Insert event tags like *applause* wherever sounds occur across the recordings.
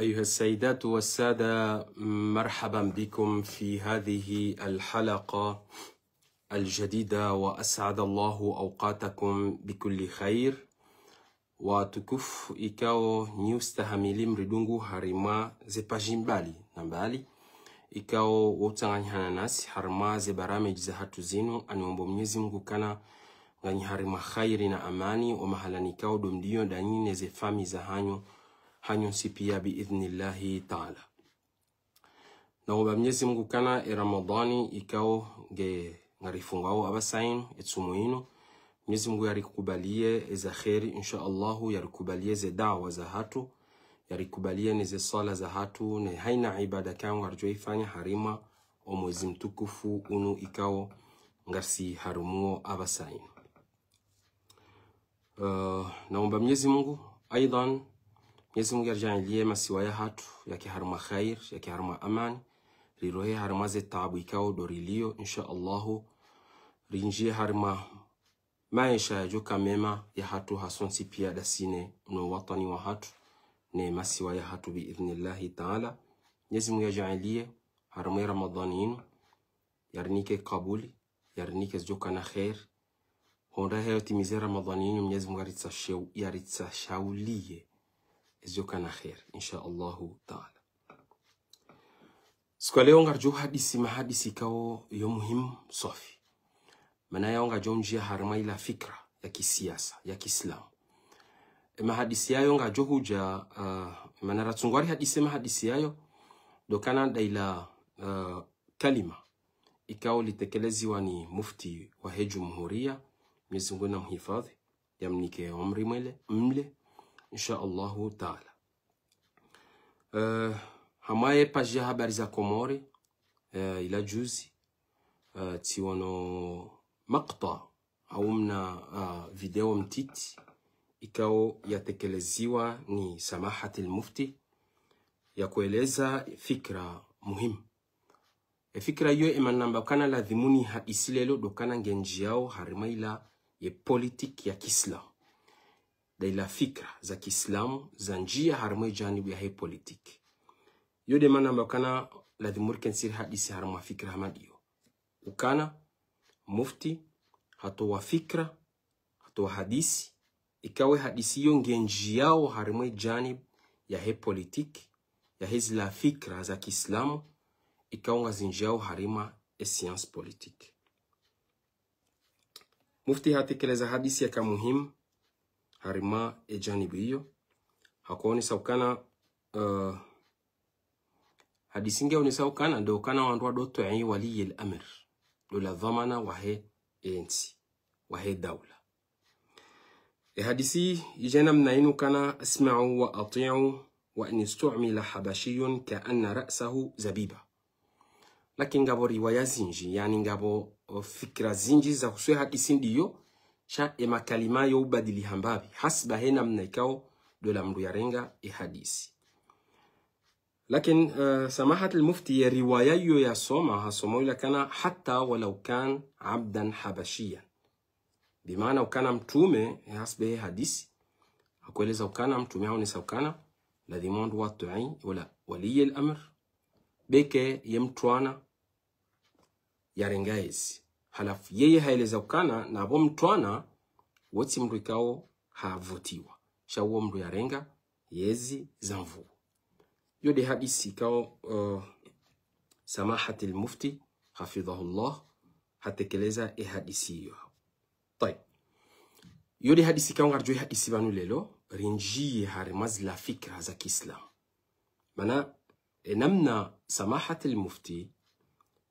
أيها السيدات والسادة مرحبا بكم في هذه الحلقة الجديدة وأسعد الله أوقاتكم بكل خير watukufu ikao niustahamili mridungu harimwa zepaji mbali na mbali ikao woutanganyihana nasi harimwa zebarameji za hatu zinu aniombo mnyezi mngu kana nganyiharima khairi na amani wamahalani ikao domdiyo danyi neze fami za hanyu hanyonsi pia biidhnillahi taala nawoba mnyezi mungu kana e ramadani ikao ge ngarifungao abasainu etsumuinu mnyezi mungu yarikubalie eza kheri insha allahu yarikubalie ze dawa za hatu yarikubalie ze sala za hatu ne haina ibada kao ifanya harima o mwezi mtukufu unu ikao ngarsi harumuo abasainu uh, naomba mnyezi mungu aidan Mwenyezi Mungu yarjanilie masiwa ya hatu yakiharma khair yakiharma amani rirohe harimaze taabu ikao dorilio insha rinjie harima maisha ya joka mema hasonsi pia dasine no watani wa hatu ne masiwa ya biidhnillahi taala Mwenyezi Mungu yajaalie harma Ramadhani inu yarnike kabuli yarnike joka na khair honda hayo timize Ramadhani inu Mwenyezi Mungu yaritsa shaulie zijoka na khair insha allahu taala siku ya leo ngarjo hadisi mahadisi kao yo muhimu sofi manaye ongajo njia harma ila fikra ya kisiasa ya kiislamu e, mahadisi yayo ngajo huja uh, manaratsungwari hadise mahadisi yayo dokana daila uh, kalima ikao litekeleziwa ni mufti wa he jumhuria mwenyezi mungu na mhifadhi yamnike omri mwele mle insha allahu taala. Uh, hamaye page ya habari za Komore uh, ila juzi uh, tiwano makta au mna uh, video mtiti ikao yatekeleziwa ni samahati lmufti ya kueleza fikra muhimu efikira iyo emanambakana la dhimuni ha isilelo dokana ngenji yao harimaila ye politik ya Kiislamu da ila fikra za Kiislamu za njia harmwe janibu ya hei politik yode mana la dhimuri kensiri hadisi harmwa fikra hamadiyo ukana mufti wa fikra wa hadisi ikawe hadisi yo ngenjiyao harmwe janib ya he politiki, ya hezila fikra za Kiislamu ikaonga zinjiyao harima e siyansi politiki. mufti hatekeleza hadisi yaka muhimu harima ejanibu hiyo hakuoni saukana uh, hadisinge onesa ukana ndo ukana wandwa dotoai waliyel amr dola dhamana wahe ensi wahe daula e hadisi ijana mnainu kana asma'u wa ati'u wa in istu'mila habashiyun ka anna ra'sahu zabiba lakini ngabo riwaya zinji yani ngabo fikra zinji za kuswe hadisi ndiyo cha emakalima yo ubadili hambabi hasba hena mnaikao ikao dola mndu yarenga e hadisi lakin uh, samahat almufti ya riwaya yo yasoma ila kana hata walau kan abdan habashia bimaana ukana mtume eh, hasba e hadisi akueleza ukana mtume au ni saukana la dhimondu watui wala waliye lamr beke yemtwana yarengaezi halafu yeye haeleza ukana nabo mtwana wotsi mndu ikao havutiwa shawo mndu yarenga yezi za mvuwo yode hadisi ikawo uh, samahati lmufti hafidhahullah hatekeleza e hadisi iyo hawo tayib yode hadisi ikawo ngarjo hadisi vanu lelo rinjie harimazi la fikra za kiislamu mana e namna samahati lmufti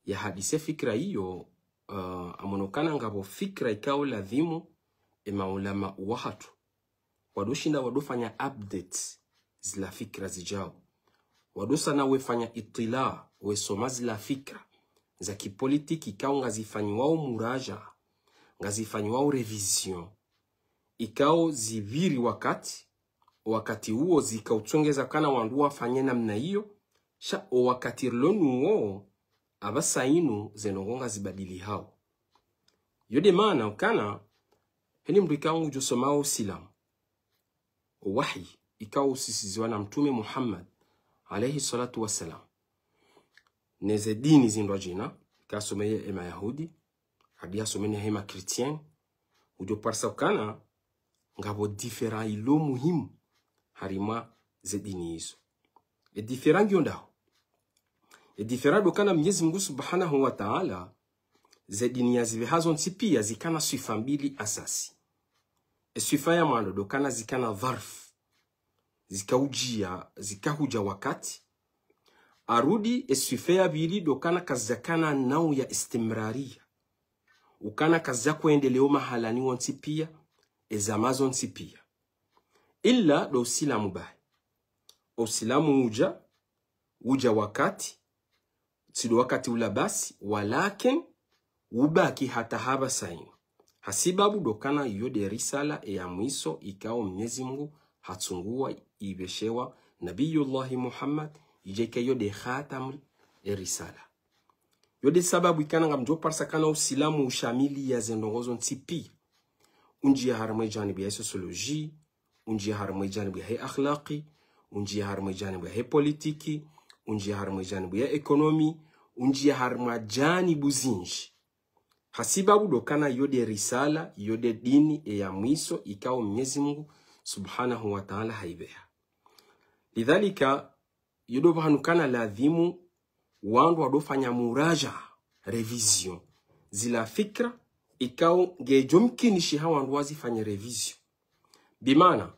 yahadise fikra hiyo uh, amonokana ngavo fikra ikawo ladhimu emaulama wahatu wadoshinda wadofanya updates zila fikra zijao wadosana wefanya itila wesoma zila fikra za kipolitiki ikawo ngazifanyiwao muraja ngazifanyiwao revision ikawo ziviri wakati wakati huo zikautsongeza kana wandu wafanye namna hiyo sha o wakati lonuo abasayinu zenongonga zibadili hao yode mana ukana heni mndu ikangu jusomao usilamu wahi ikawo usisiziwa na mtume muhammad alaihi salatu wassalam neze dini zindwa jina ikasomeye emayahudi adi asomene hema ujo parsa ukana ngabo difera ilo muhimu harima ze dini izo edifera ngio ndaho edifera dokana mnyezi mungu subhanahu wa taala zedinia zive ntsi pia zikana swifa mbili asasi eswifa ya mwando dokana zikana dharf zikaujia zikahuja wakati arudi eswifa ya bili dokana kazakana nau ya istimraria ukana kazya kuendeleo mahalaniwo ntsi pia ezamazo ntsi pia ila do usilamu bahe usilamu uja uja wakati sido wakati ula basi walakin ubaki hata haba sain hasibabu dokana iyo de risala e ya mwiso ikao mnyezi Mungu hatsungua ibeshewa Nabiyullahi Muhammad ijeke iyo de khatam e risala iyo de sababu ikananga mjo parsa kana usilamu ushamili ya zendongozo ntipi unji ya harmai janibu ya unji ya harmai janibu ya hei akhlaqi ya harmai janibu ya hei politiki unjiya har janibu ya ekonomi unjiya har janibu zinji hasibabu dokana yode risala yode dini eya mwiso ikawo mnyezi mungu subhanahu wa taala haibeha lidhalika yodo vahanukana ladhimu wandu wadofanya muraja revision zila fikra ikawo ngejomkinishi ha wandu wazifanye revision bimana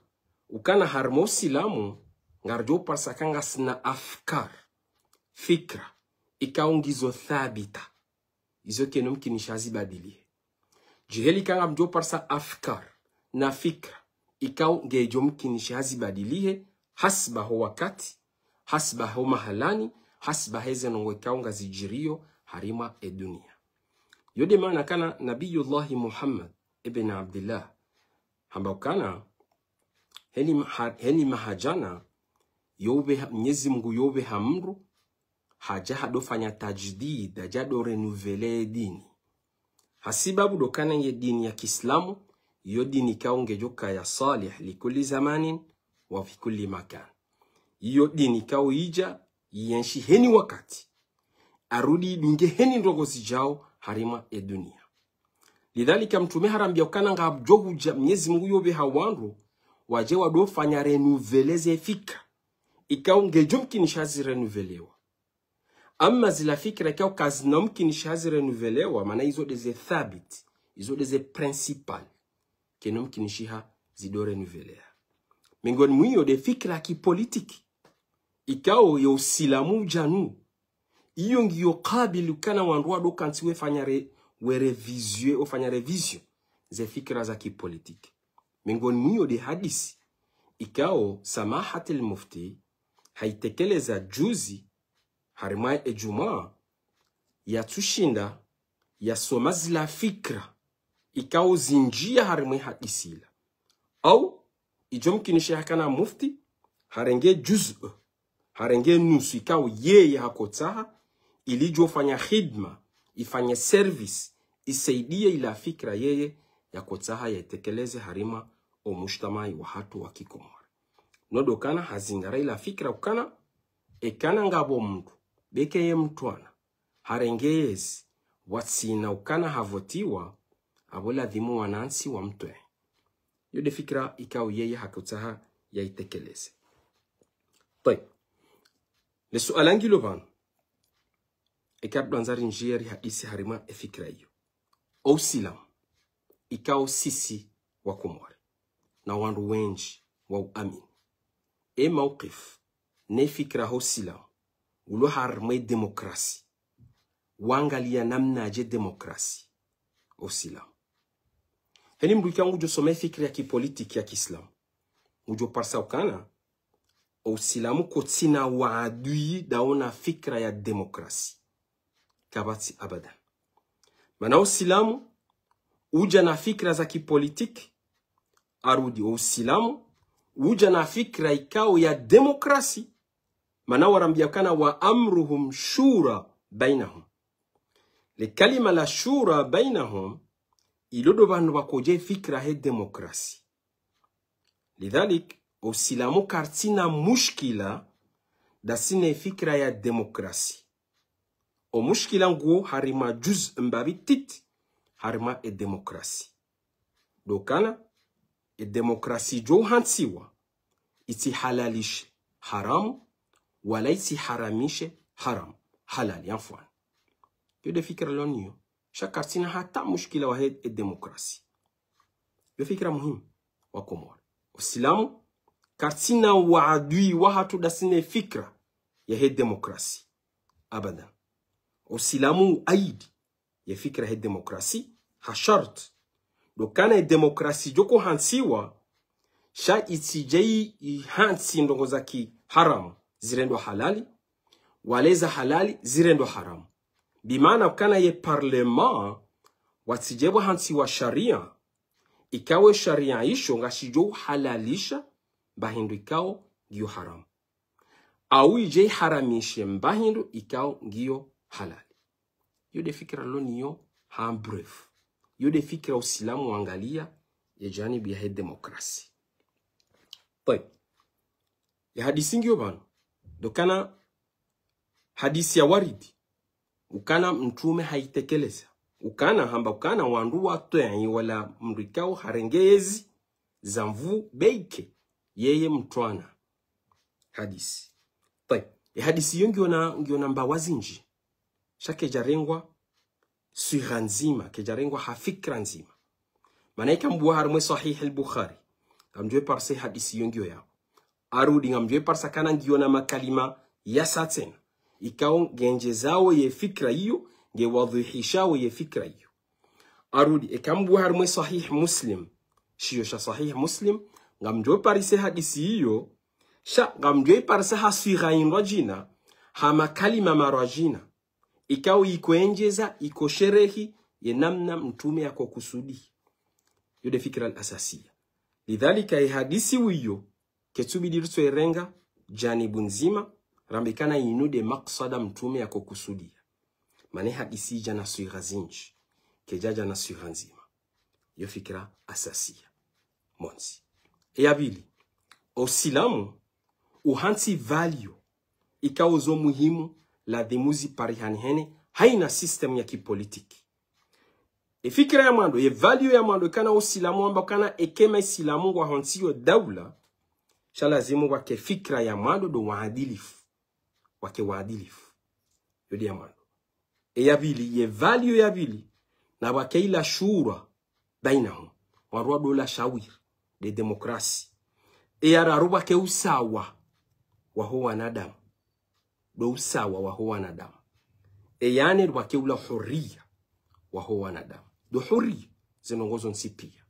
ukana harma usilamu ngarjopa sakanga sina afkar fikra ikawo ngizo thabita izo keno mkinishazibadilie jiheli kanga mjo parsa afkar na fikra ikaongejo ngejo mkinishazibadilie hasba ho wakati hasba ho mahalani hasba heze nongo ikawo zijirio harima e dunia yode maana kana nabiyullahi muhammad ibn abdillah hambao kana heli, mahajana yobe Mwenyezi Mungu yobe hamru haja hado fanya tajdid haja do renuvele dini hasibabu ye dini ya Kiislamu yo dini kaongejoka ya salih likuli zamanin wa fi kulli makan yo dini kaoija yenshi heni wakati arudi idunge heni ndogo sijao harima e dunia lidhalika mtume harambia ukananga abjohuja mnyezi mungu yobe hawandu waje wadofanya renuveleze fika ikawa ngejumkin kinishazi renuvelewa ama zila fikira ikawa kazinomkin shazi renuvelewa maana izode ze thabit izode deze principal kenomkin shiha zido renuvelea miongoni mwiyo de fikira ya kipolitiki ikawa yo silamu janu iyo ngiyo kabili ukana wandua do wefanya re, werevizue ofanya revision ze fikira za kipolitiki miongoni mwiyo de hadisi ikao samahatil mufti haitekeleza juzi harimaye ejumaa yatushinda yasoma zila fikra zinjia harimwe hadisila au ijomkinishe hakana mufti harenge juzu harenge nusu ikao yeye hakotsaha ilijofanya khidma ifanye service isaidie ila fikra yeye yakotsaha yaitekeleze harima omushtamai wa hatu wa kikomwa nodo kana hazingara ila fikira kukana ekana ngabo mtu mndu bekeye mtwana harengeyezi watsina ukana havotiwa abola dhimu wanansi wa mtwe yode fikira ikao yeye hakutaha yaitekeleze طيب للسؤال انجي لوفان ikabdo anzari njieri hadisi harima efikira hiyo ousilam silam ikao sisi wa komore na wandu wenji wa uamini e mawqif ne fikiraho silan wulu harmai demokrasi wangaliya namnaje demokrasi o silan heni mdukia ngujo some fikiri ya kipolitiki ya kiislam ngujo parsa ukana usilamu kotsina waadui daona fikra ya demokrasi kabati abadan mana usilamu uja na fikra za kipolitiki arudi usilamu uja na fikra ikao ya demokrasi warambia kana wa amruhum shura bainahum lekalima la shura bainahum ilodo bandu bakoje fikra he demokrasi lidhalik osilamu kartina mushkila sine fikra ya demokrasi o mushkila nguo harima juz mbabitit harima e demokrasi dokana e demokrasi johansiwa isihalalishe haramu wala isiharamishe haramu halali afwan yo de fikira loniyo shakar hata mushkila wa e demokrasi yo fikira muhimu wa komora usilamu karsina waadui wahatu dasine fikra ya he demokrasi abadan usilamu aidi ya fikra he demokrasi hashart lo kana e demokrasi joko hansiwa sha jayi hansi ndongo za haramu. zirendo halali waleza halali zirendo haramu bimana kana ye parlema Watijewa hansiwa wa sharia ikawe sharia isho shijo halalisha Bahindu ikao giyo haramu au ah ijei haramishe mbahindu ikao ngiyo halali yo de fikira lo niyo hambrefu yule fikra usilamu waangalia ya janibi ya demokrasi Toi. ya hadisi ngiyo bano dokana hadisi ya waridi ukana mtume haitekeleza ukana hamba ukana wandu watwenyi wala mrikao harengezi zamvu beike yeye mtwana hadisi Toi. ya hadisi yo ngiyo na Shake shakejarengwa sura nzima kejarengwa ha fikra nzima manaika mbuhar mwe sahih al-bukhari ngamjwe parse hadisi yongyo yao arudi ngamjwe parsa kana na makalima ya satena ikao genje zao ye fikra hiyo nge wadhihishawo ye fikra hiyo arudi ekambuhar mwe sahih muslim shiyo sha sahih muslim ngamjwe parise hadisi hiyo sha ngamjwe parsa ha sura jina ha makalima marajina ikao ikoenjeza iko sherehi ya namna mtume kusudi yode fikira al-asasiya lidhalika hadisi wiyo ketsubidirtsoerenga janibu nzima rambikana de maksada mtume kusudi mane hadisi jana suira zinji kejaja na suira nzima yo fikira asasiya e yabili osilamu uhansi ikao zo muhimu la dhimuzi parihanihene haina system ya kipolitiki e fikira ya mwando ye value ya mwando kana usilamu amba kana ekema isilamu wa honsiyo daula sha lazimu ke fikira ya mwando do waadilifu ke waadilifu yodi ya mwando e ya vili ye value ya vili na wa ke ila shura baina bainahum warwa dola shawir de demokrasi e ya eyararu ke usawa wa huwa nadamu usawa lwousawa waho wanadamu eyane lwakeula huriya waho wanadamu huri zinongozo nsipia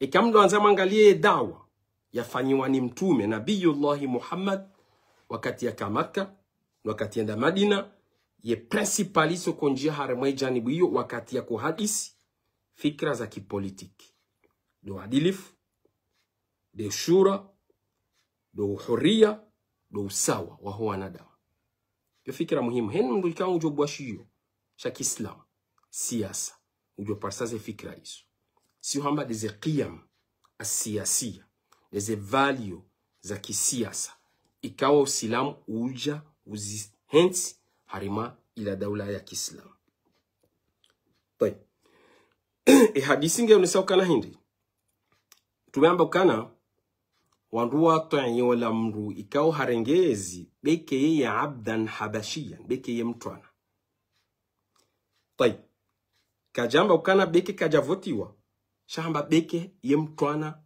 e, anza mangalie dawa yafanywa ni mtume nabiyullah muhammad wakati yaka makka wakati ya madina ye principal isoko konji haremwe janibu hiyo wakati ya kuhadisi fikra za kipolitiki do adilif do shura do huria do usawa wa waho wanadamu ndio fikira muhimu hen mbulikana ujo yu. sha kislam siasa ujo parsaze fikira isu. Si hamba deze qiyam asiasia deze value za kisiasa ikawa usilamu uja uzi hence harima ila daula ya *clears throat* e hadisi nge ihadisi ngeonesaukana hindi tumeamba ukana wandu watwanye wala mru ikao harengezi beke ya abdan habashiyan beke ye mtwana tai kajamba ukana beke kajavotiwa shamba beke ye mtwana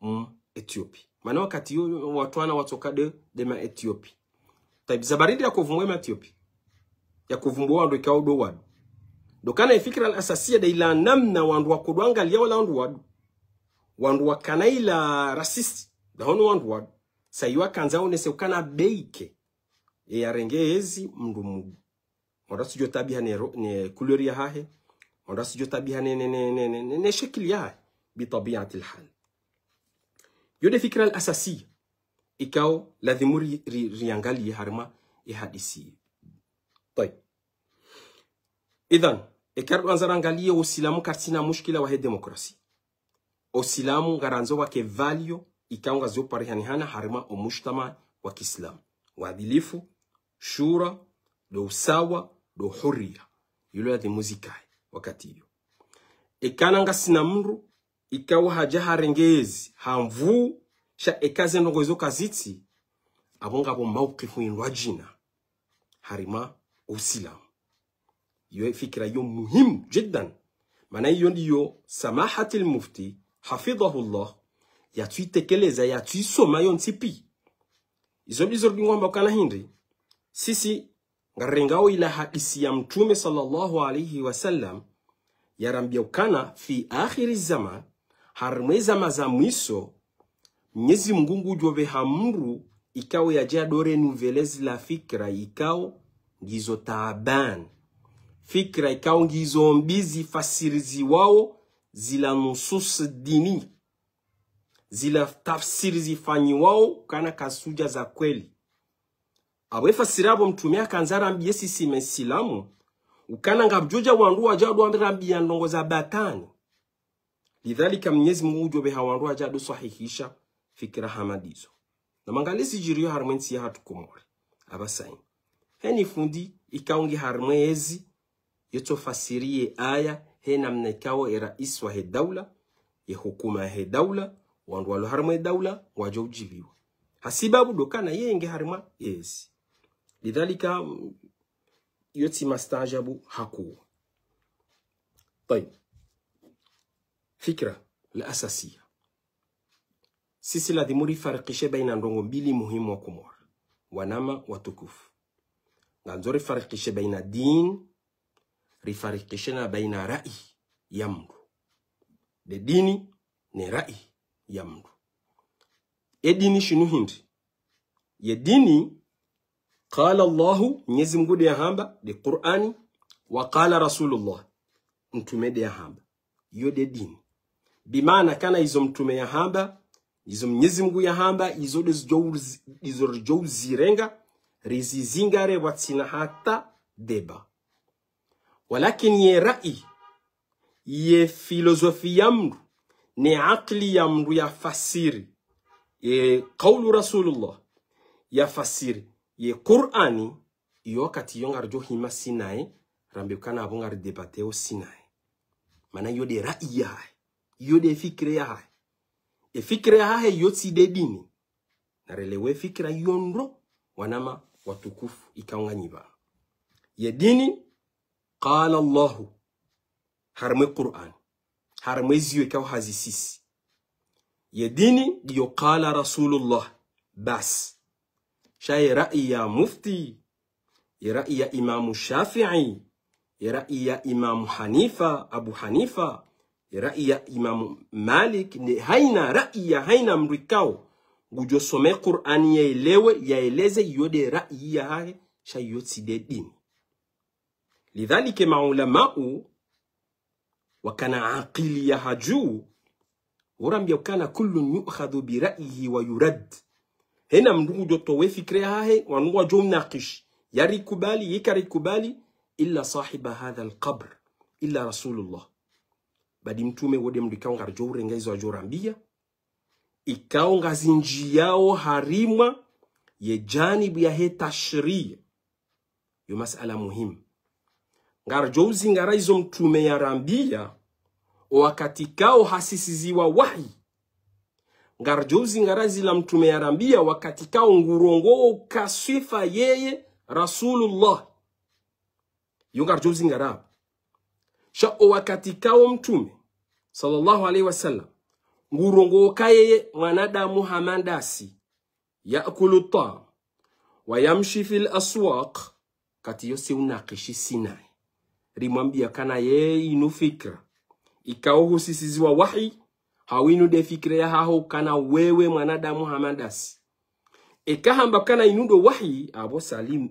mm, etiopi maana wakati yo watwana watoka de dema etiopi tai zabaridi ya kuvumbua ma etiopi ya kuvumbua wandu ikao do wadu dokana ifikira asasia ila namna wandu wakudwanga lia wala wandu wadu wandu wakanaila rasisti the only one word saiwa kanza onese ukana beike ya yarenge ezi mndu onda sujo tabiha ne, ne kulori ya hahe onda sijo tabiha ne, ne, ne, ne, ne, ne shekil yahe بطبيعة الحال yode fikira al-asasiya ikao riangali ya harma ya hadisi toi idhan ikar angalie usilamu karsina mushkila wa he demokrasi usilamu garanzo wa kevalio ikanga hana harima omushtama wa kiislamu waadilifu shura do usawa do huria yulo yati muzikaye wakati iyo nga sinamru ikawa haja harengezi hamvu sha ekaze ndongo izo kazitsi abo ngabo mawkifu inwajina harima usilamu iyo fikra yo muhimu jiddan maana hiyo ndiyo samahati lmufti hafidhahu llah yatuitekeleza yatuisoma yontsipi izobizoruding'wamba kana hindi sisi o ila hadisi ya mtume sallallahu alaihi wasallam yarambia ukana fi akhiri zama harimwe zama za mwiso mnyezi mngungu jove hamru ikawo yaja dore nuvelezi la fikra ikawo ngizo taaban fikra ikawo ngizo mbizi fasirizi wao zila nusus dini zile tafsiri zifanyiwao kana kasuja za kweli abwefasirabo mtumia kanzarambi yesisime silamu ukana ngabjuja wandu wajadu ndongo za batani lidhalika mnyezi mungu jobeha wandu wajadu sahihisha fikira hamadizo na namangalesi jiriyo harimwensi yahatukomore abasaini heni fundi ikaungi harmwezi yoto fasirie aya hena mnekawo era iswa he daula ye hukuma he daula wandu walo harima edaula waja ujiliwa hasibabu dokana yenge harma yesi lidhalika mm, yoti mastajabu hakuwa طيب fikra la asasia sisi dhimuri rifarikishe baina ndongo mbili muhimu wa kumora wanama watukufu nganzo rifarikishe baina din rifarikishe na baina rai ya mndu de dini ni rai ya mndu edini shinu hindi yedini qala llahu mwenyezi mungu hamba de qur'ani wa qala rasulullah mtume deyahamba iyo de dini bimana kana izo mtume hamba izo mwenyezi mungu yahamba izo izo rijouzirenga rizizingare watsina hata deba walakin ye ra'i ye filozofi ya mndu ni akli ya mndu yafasiri ye kaulu rasulullah yafasiri ye qur'ani iyo wakati iyo ngar jo hima sinai rambikana abo ngar debateo sinai mana iyo de ra'i yahe iyo de fikire yahe e fikire yahe iyo tside dini narelewe fikira yondro wanama watukufu ikaunganyiba ye dini qala allahu harmwe qur'ani yu weka hazisisi ya dini kala qala rasulullah bas Shai rai ya mufti ya rai ya imamu shafii ya rai ya imamu hanifa abu hanifa ya rai ya imamu malik ni haina rai ya haina mrikao some qur'ani yaelewe yaeleze yode rai ya shai shayotide dini lidhalike maulamau wakana aqili ya juu urambia ukana kullun yukhadhu birayihi wa yurad hena mndugu joto we fikre hahe wandugu jo mnaqish yarikubali yikarikubali illa sahiba hadha alqabr illa rasulullah badi mtume wode mndu ikawo ngar jowrenga izo ajorambia ikawo ngazi yao harima ye janibu he tashri yo masala muhim ngar jowzingara izo mtume ya rambia wakati kao hasisiziwa wahi ngarjozi ngarazi la mtume arambia wakati kao ngurongo kaswifa yeye rasulullah yo ngarjozi ngaraba sha wakati kao mtume sallallahu alaihi wasallam ngurongoo kayeye mwanadamu hamandasi yakulu taam wayamshi fil aswaq kati yose unakishi sinai rimwambia kana yeye inufikra ikaohu sisizi wa wahi fikre ya haho kana wewe mwanadamu hamadasi ekahamba kana inudo wahi abo salim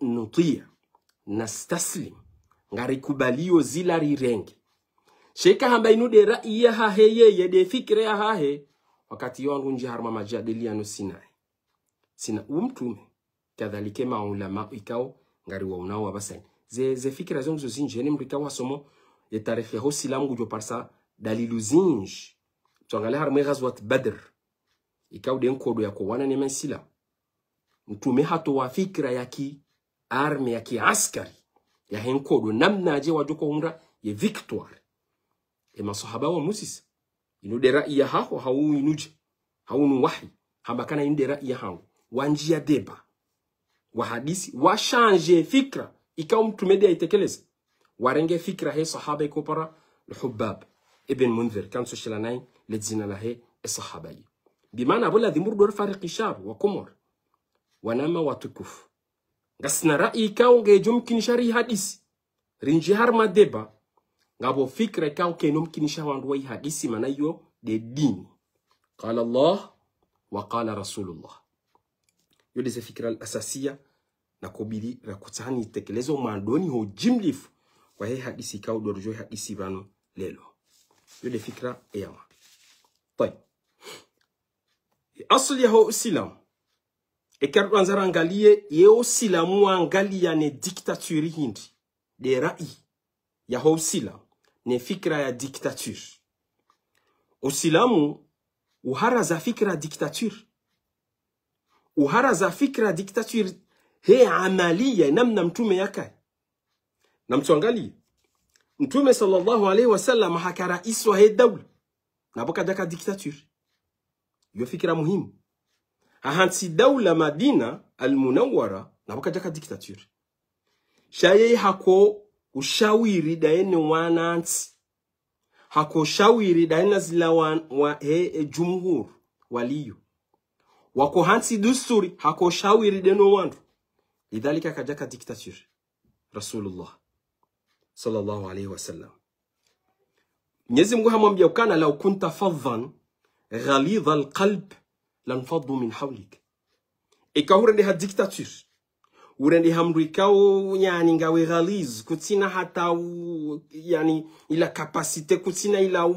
nutia nastaslim ngarikubalio zila rirenge sheka hamba inude raiya de fikre ya hahe wakati wangu nje harma majadiliano sinai sina umtume kadhalike maulama ikao ngari waunao wabasani ze, ze fikira zonzo zinjene mrikawa somo ya tarehe hosi langu jo jua parsa dalilu zinji tuangalia harmwe ghazwat badr ikaude nkodo yako wana ni mensila mtume hato wa fikra ya ki arme ya ki askari ya hen henkodo namna je joko umra ye victoire e masahaba wa musis inu inude ra'ya hako hau inuje nu wahi hamba kana inu inde ra'ya hangu wanjia deba wa hadisi wa change fikra ikao mtume dia itekeleza وارنجا فكرة هي صحابة كبرى الحباب ابن منذر كان سوشلاناي لتزينا لهي الصحابي بمعنى بولا ذي مردور فارق شاب وكمر ونما وتكف قسنا رأي كاو غي جمكن شاري هاديس رنجي هرما ديبا غابو فكرة كاو كي نمكن شاوان روي هاديس من أيو دي دين قال الله وقال رسول الله يولي زي فكرة الأساسية نكوبيدي ركوتاني la kutani tekelezo mandoni hujimlifu kwa hii hadisi kawɗor joyi hadisi bano lelo yoɗe fikra e yama asli yaho usilam e kerɗo anzara ngaliye yeho angali ya ne dictature hindi de ra'i yaho usilam ne fikra ya dictature usilamu uhara za fikra dictature uhara za fikra dictature he amalia namna mtume yakai na mtuangalie mtume sallallahu alaihi wasallam hakaraiswa he dawla nabo kaja ka dictature yo fikira muhimu ahansi dawla madina almunawara nabo kaja ka dictature shaye hako ushawiri daene wanansi hako shawiri daena zila wa, wa he e, jumhur waliyo wako hansi dusturi hako shawiri deno wandu lidhalika kaja ka dictature rasulullah sallallahu alaihi wasallam. Mwenyezi Mungu hamwambia ukana, lau kunta fadhan ghalidha alqalb lanfaddu min hawlik, ikaw urendeha dictature urendeha mndu ikaw yani ngawe ghaliz kutina hata u, yani ila kapasite kutina ila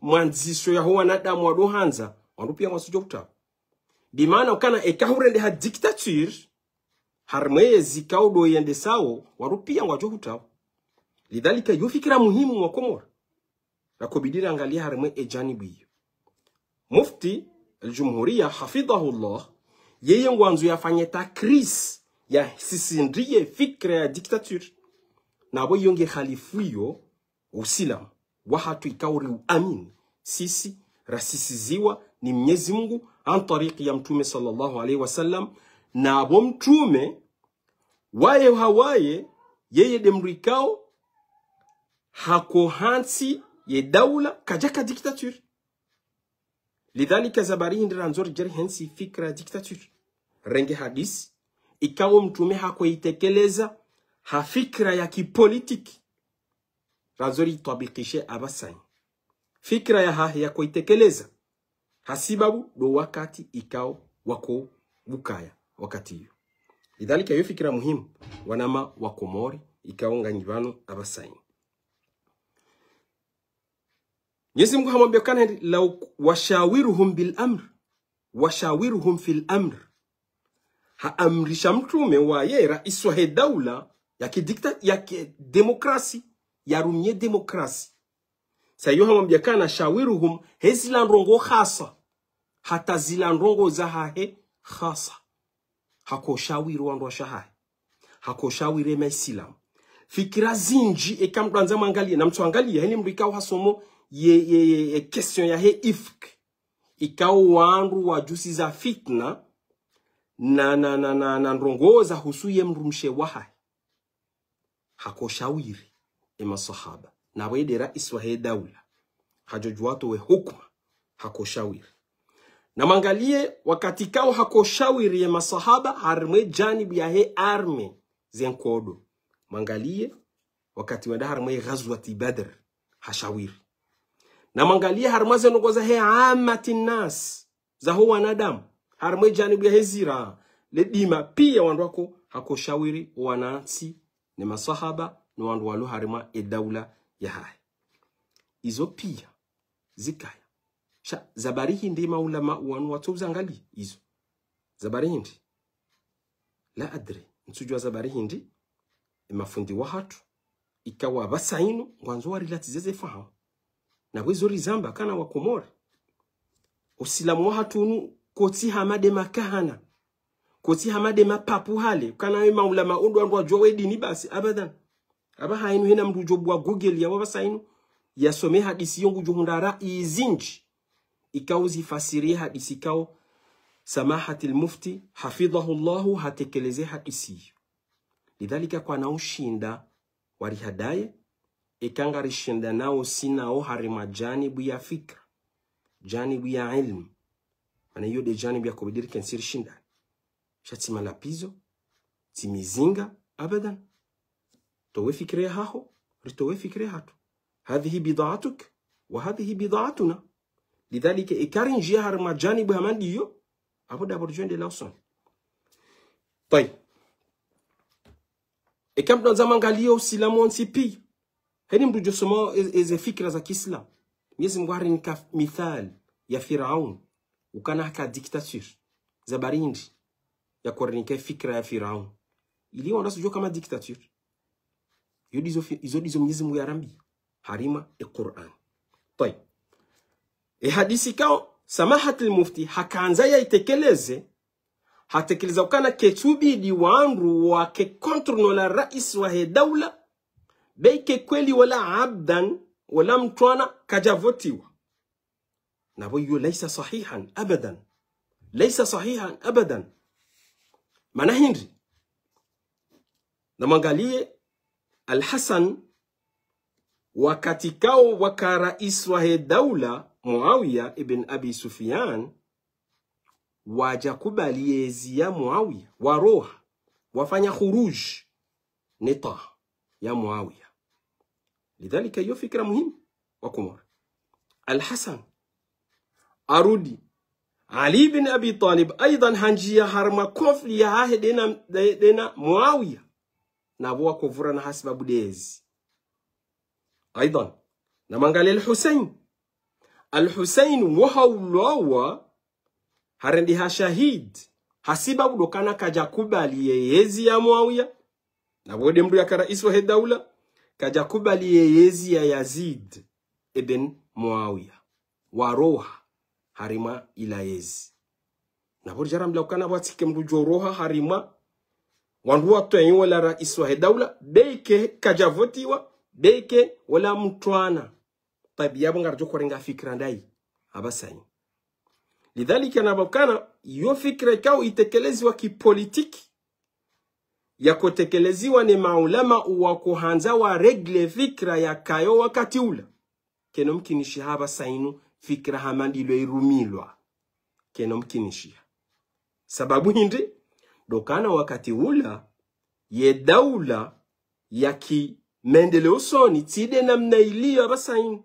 mwanzisho ya yaho wanadamu wadohanza wandu pia mwasujo kutabo bimana ukana ekahurende ha dictature harmwezi yende sawo warupia ngwajo hutawo lidhalika yofikira muhimu wa komora nakobidira angalia harimwe ejanibu iyo mufti aljumhuria hafidhahullah yeye ngwanzu yafanye takris ya sisindrie fikra ya diktature nabo iyo nge khalifu iyo usilamu wahatu ikauri uamini sisi rasisiziwa ni mnyezi mungu antariki ya mtume sallallahu alaihi wasallam nabo mtume waye hawaye yeye demrikao hako hansi ye yedawla kajaka dictature lidhalika zabari indira nzori jari hansi fikra ya dictature renge hadisi ikawo mtume hakuitekeleza hafikra ya kipolitiki ranzori itabikishe abasani fikra ya hahe ya kuitekeleza hasibabu do wakati ikao wako bukaya wakati hiyo lidhalika hiyo fikira muhimu wanama wakomori ikaonga nyivano abasanyi Mwenyezi Mungu hamwambia kana la washawiruhum bil amr, washawiruhum fil amr, haamrisha mtume wa ye rais wa daula ya kidikta ya kidemokrasi ya rumye demokrasi sayo hamwambia kana shawiruhum he zila nrongo khasa hata zila nrongo za hahe khasa hako shawiru wa ndwa shahai hako shawire maisilamu fikira zinji ekamdwanza anza mwangalie na mtu angalie heni mrikao hasomo ye, ye, ye, ye question ya he ifk ikao wandu wa jusi za fitna na na na na, na ndrongoza husuye mrumshe wahayi hakoshawiri emasahaba he iswahe daula we hukma hakoshawiri na mangalie wakati kao hakoshawiri ya e masahaba harme janibu ya he arme zenkodo mangalie wakati wenda harmwe ghazwati badr hashawiri na namwangalia harimwe zenongoza he amati nas za ho wanadamu harimwe janibu ya hezira le dima pia wandu wako hakoshawiri wanansi ne masahaba ni wandu walo harimwa edaula ya hai izo pia zikaya sha zabari hindi maulama wanu watu zangali izo zabari hindi la adri nsujua zabari hindi mafundi wa hatu ikawa basainu wanzo wa zeze fahamu na nawezoli zamba kana wa usilamu wa hatunu koti hamade makahana koti hamade mapapu hale kana we maulama undu andu ajwa ni basi abadan aba hainu hina mdu mndu jobwa google ya wabasainu yasome hadisi yongu juhundara izinji ikauzi fasirie hadisi kao samahati lmufti hafidhahu llahu hatekeleze hadisiyo lidhalika kwa naushinda warihadaye ikangalishinda nao sinao harima janibu ya fikra janibu ya ilmu mana hiyo de janibu ya kubidiri kubidirika nsirishinda shatima lapizo timizinga abadan towe fikiria haho ritowe fikiria hatu hadhihi bidaatuk wa hadhihi bidaatuna lidhalika ikari njia harima janibu hamandiyo aboda borjwende lawson tay silamu onsi piyo heri mndu josoma eze fikira za kiislam mwenyezi mungu harinika mithal ya firaun ukanaka diktature za barindi ya kuharinika fikira ya firaun iliona sijua kama diktature izo dizo mwenyezi mungu yarambia harima equran tayib ehadisi kao samahat lmufti hakanza yaitekeleze hatekeleza ukana ketubidi wandu wake kontronola rais wahe daula beike kweli wala abdan wala mtwana kajavotiwa nabwiyo laisa sahihan abadan laisa sahihan abadan maana hindi namwangalie alhasan wakati kao waka daula wa muawiya ibn abi sufian waja ya muawiya waroha wafanya khuruj nita ya muawiya لذلك هي فكرة مهمة وكمار الحسن أرودي علي بن أبي طالب أيضا هنجي هرما كوف ليهاه دينا, دينا معاوية نابوا كفرنا حسب بديز أيضا نمانغال الحسين الحسين وهو harendi hashahid شهيد budokana kaja kubali yeyezi ya muawiya na bode mdu yakara iswa he daula kajakubali ya Yazid eden Muawiya waroha harima ila yezi nabor jaram la kana wat kemru du joroha harima wandu watoyin wala rais wa dawla beike kajavotiwa beke wala mtwana tabia bongar korenga fikra ndai abasani lidhalika nabokana yo fikra ikao itekeleziwa kipolitiki yakotekeleziwa ni maulama wa kuhanza wa regle fikra kayo wakati ula keno mkinishi haba sainu fikra ilo irumilwa keno mkinishiha sababu hindi dokana wakati ula ye daula yakimendeleo soni tide namna iliyo haba sainu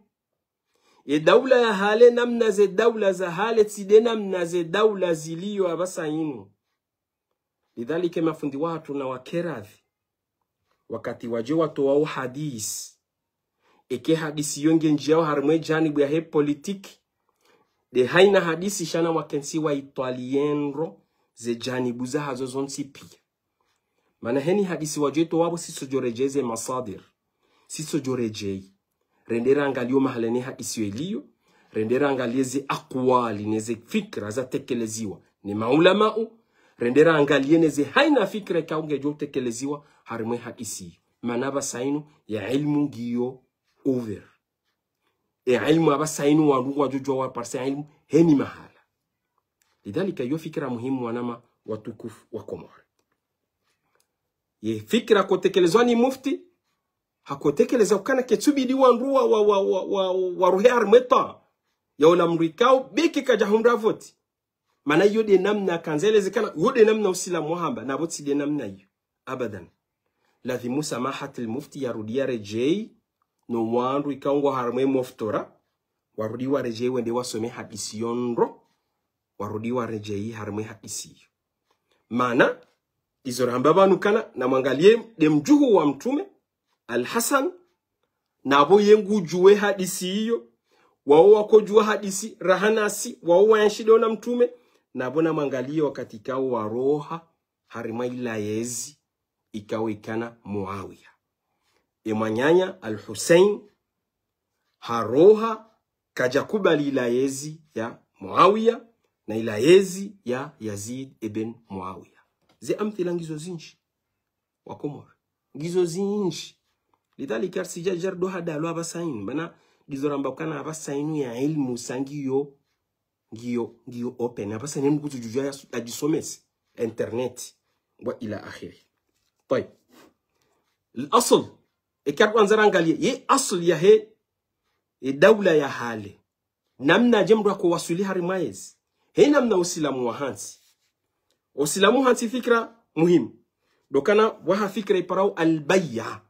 ye daula ya hale namna ze daula za hale tide namna ze daula ziliyo haba sainu lidhalika mafundi watu na wakeradhi wakati waje watowao hadisi eke hadisi yonge njiyao harimwe janibu he politiki de haina hadisi shana wakensi wa italienro ze janibu hazo zonsi pia mana heni hadisi waje siso jorejeze masadir siso jorejei rendera angalio mahalene hadisi eliyo rendera angalie ze akwali neze fikra za tekeleziwa ni maulamau rendera angalieneze haina fikira kaunge jotekeleziwa harimwe hakisi manaba sainu ya ilmu giyo over e ilmu aba sainu wa wandu wajojwa wa parse ilmu heni mahala lidhalika hiyo fikra muhimu wanama watukufu wa Komoro ye fikra kotekelezwa ni mufti hakotekeleza ukana ketsubidi wandu wa wa wa wa, wa, wa ruhe armeta ya ulamrikao biki kajahumravoti mana yo de namna kanza elezekana yode namna usilamu hamba na botside namna hiyo abadan lazimu mufti ya yarudia rejei no wandu ikangwa harmwe moftora warudi wa rejei wende wasome hadisi yonro warudi wa rejei harmwe hadisi hiyo mana izoramba banu kana na mwangalie de mjuhu wa mtume al alhasan nabo juwe hadisi hiyo wao juwa hadisi rahanasi wao wayanshidona mtume nabona mangalio wakati roha waroha harimaila yezi ikawo ikana muawiya emanyanya al hussein haroha kajakubali yezi ya muawiya na yezi ya yazid ibn muawiya ze amthila ngizo zinji wakomor ngizo zinji sija sijajardo hada alo abasainu bana kana abasainu ya ilmu sangiyo ngiyo ngiyo open hapa sasa nini kutu ya ajisomesi internet wa ila akhiri طيب الاصل ikar nzara angalie ye asl ya he e daula ya hali namna jemra ko wasuli harimayes he namna usilamu wa hansi usilamu hansi fikra muhimu dokana waha fikra iparau albaya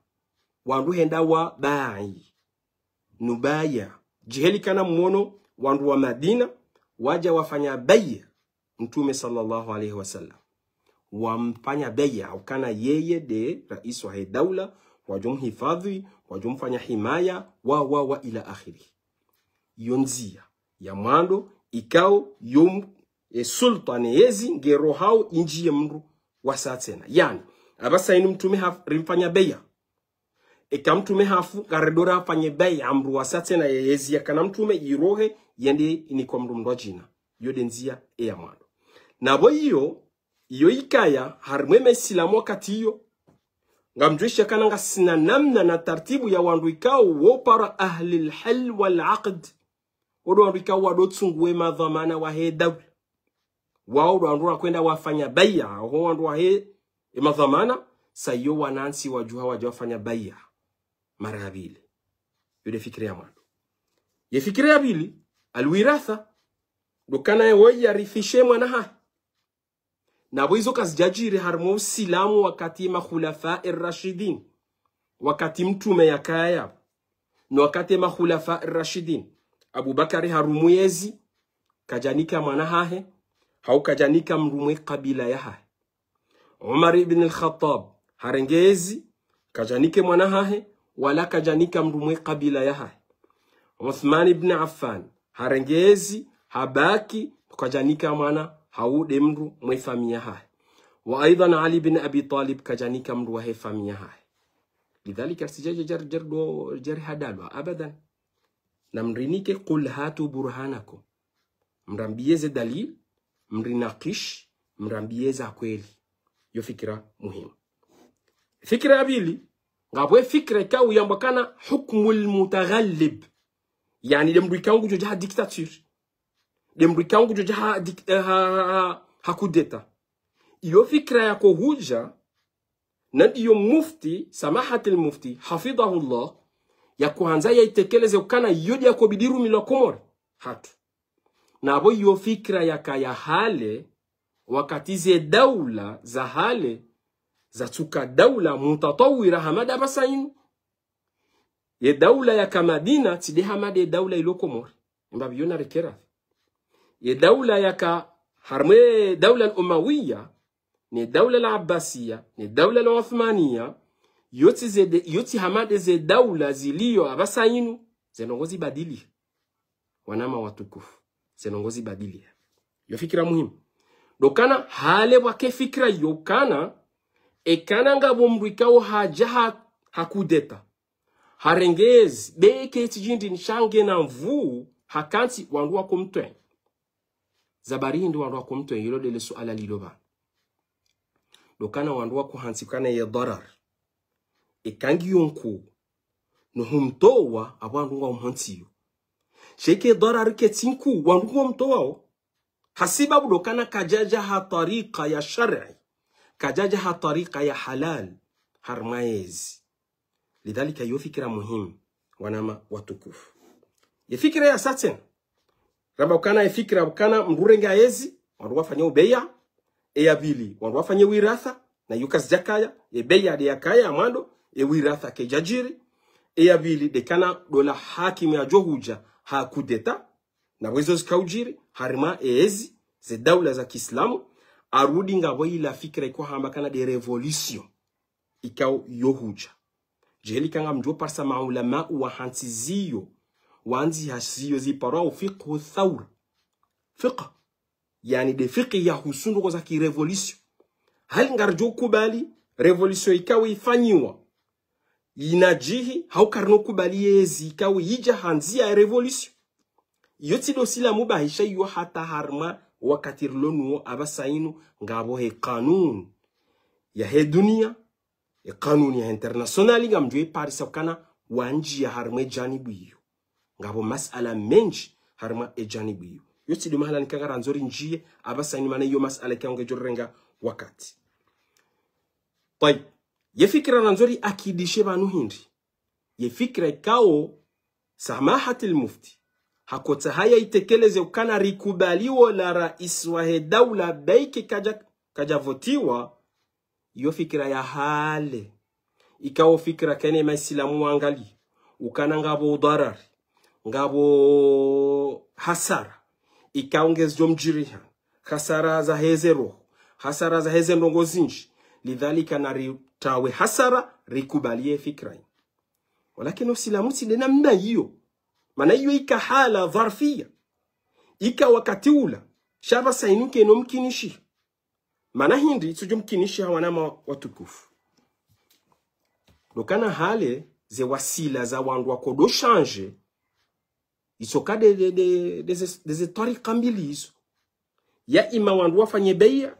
wandu henda wa bai nubaya jihelikana mwono wandu wa madina waja wafanya baiya mtume sallallahu alaihi wasallam wamfanya au kana yeye de rais wa daula wajomhifadhi wajomfanya himaya wa wa wa ila akhiri yonzia ya mwando ikao yum e sultani yezi ngero hao injie injiye mndu wasatsena yani abasa inu mtume haf rimfanya beya e, ikamtume hafu karedora afanye beya mndu yezi ya kana mtume irohe yandi inikwa mulundu jina yode nzia e ya mwano na bo iyo iyo ikaya harimu emesilamu wakati iyo ngamjwisha kananga sina namna na tartibu ya wandu ikao wopara ahli lhal wal aqd odo wandu ikao wadotsunguwe madhamana wa he dawla wao do wandu wakwenda wafanya baya ho wandu he e madhamana sayo wanansi wajua wajua wafanya baya mara ya bili yode fikira ya mwano ye ya bili alwiratha dokanaye woyarithishe mwanahaye nabo izo kazijajire harimo usilamu wakati makhulafa irrashidin wakati mtume yakaya yabo na wakati makhulafa irrashidin abubakari harumuyezi kajanika mwana hau kajanika mrumwe kabila yahahe umar ibn al-khattab harengezi kajanike mwana mwanahahe wala kajanika mrumwe kabila yahahe uthman ibn affan harengezi habaki kajanika mana haude mru mwefamia hae wa aitha na ali bin abi talib kajanika mru wahefamia famia hae lidhalika sijaje jar jar do jar hadalwa abadan namrinike qul hatu burhanako. mrambieze dalil mrinakish mrambieza kweli yo fikira muhimu fikira abili, ngabwe fikira kawu yambakana hukmul mutagallib. yani demrika wangu joja ha dictature demrika wangu joja ha, dik, eh, ha, ha, ha kudeta iyo fikra yako huja na ndiyo mufti samahati lmufti hafidhahu allah ya kuhanza yaitekeleze ukana yodi kubidiru milo komore hatu nabo iyo fikra kaya hale wakati ze daula za hale tuka daula mutatawira hamada masayin ye daula ya kamadina tide hamade ye daula ilokomori imbabi yona rekerafi ye daula ya ka harme daula al ne daula al-abbasiya ni daula al-uthmaniya yoti zede yoti hamade ze daula ziliyo abasayinu zenongozi badili wanama watukufu zenongozi badili yo fikira muhimu dokana hale bwake fikira yokana ekananga o haja hakudeta ha harengezi beke tijindi nshange na mvuu hakansi wandu zabari zabarindi wandu wakumtwe hilo lele suala liloba dokana wandu kana ye darar ikangi yonku nuhumtowa abandu wa umhonsiyo sheke darar ketinku wandu wa hasiba hasibabu dokana kajajaha tariqa ya shar'i kajajaha tariqa ya halal harmaezi lidhalika hiyo fikira muhimu wanama watukufu yefikira ya satin ramba ukana efikira ukana mrurenga ezi wandu wafanye ubeya eyabili wandu wafanye wiratha na yukas jakaya ebeya de yakaya amando e wiratha ke amwando ewiratha kejajiri de kana dola hakimu ya johuja hakudeta na wezo skaujiri harima ezi ze daula za kiislamu arudi ngabo ila fikira iko hamba kana de revolution ikao yohuja jeheli kanga mjuo parsa wahansi ziyo wanzi hasiyo ziparwau fiqhu thaur fiqa yani de fiqi ya husundu za kirevolution hali ngarjo kubali revolution ikawe ifanyiwa inajihi haukarno kubali yezi ikawe ija hanzia ya revolution yotido silamu bahisha yo hata harma wakati rilonuwo abasainu ngabo kanun ya he dunia e kanuni ya internationali nga mndu eiparisa kana wa njia harimwe ejani bwiyo ngabo masala menji e harimwe ejani bwiyo yotsidwe mahalani kakara nzori njie abasaini mana iyo masala kyangu ejorirenga wakati tai yefikira nanzori akidishe banu hindi yefikira ikao samahati lmufti Hakota haya itekeleze ukana rikubaliwa la rais wa hedaula beiki kajavotiwa kaja iyo fikira ya hale ikawo fikira kene maisilamu wangali ukana ngabo udarari ngabo hasara ikaongezjo mjiriha hasara za heze roho hasara za heze ndongo zinji lidhalika naritawe hasara rikubalie fikra walakini usilamu sile namna hiyo maana hiyo ika hala dharfia ika wakati ula shava sainuke no mkinishi mana hindi tsujumkinisha wanama watukufu lokana hale ze wasila za wandu wako dochange isoka deze de, de, twarika mbili izo ya ima wandu wafanye beia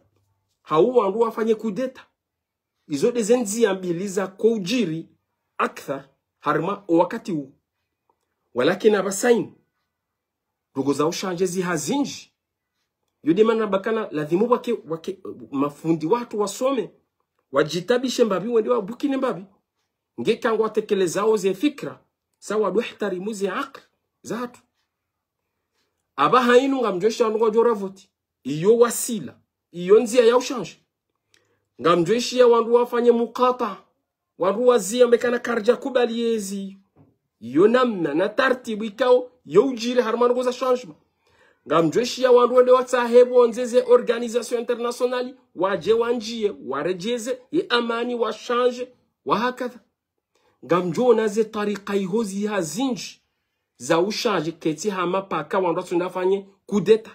hau wandu wafanye kudeta izo deze nzia mbili za koujiri akthar harma wakati huu walakina abasaini ndugu za ushanje hazinji yodemana bakana lazimu wake, wake mafundi watu wasome wajitabishe mbabi wende wabukine mbabi ngekango watekelezao ze fikra sawa duhtarimu ze aqli zatu aba hainu abahainu ngamjoesha nugo voti iyo wasila iyo nzia ya ushanje ya wandu wafanye mukata wandu wazia mekana karja kubali yezi iyo namna na tartibu ikao yo ujire harima goza za changement ngamjweshiya wandu wende watsahebwonzeze organisation internationali waje wanjiye warejeze ye amani washange wahakadha ngamjonaze tarika iho ziha zinji za ushange keti hama paka wandu watsonda kudeta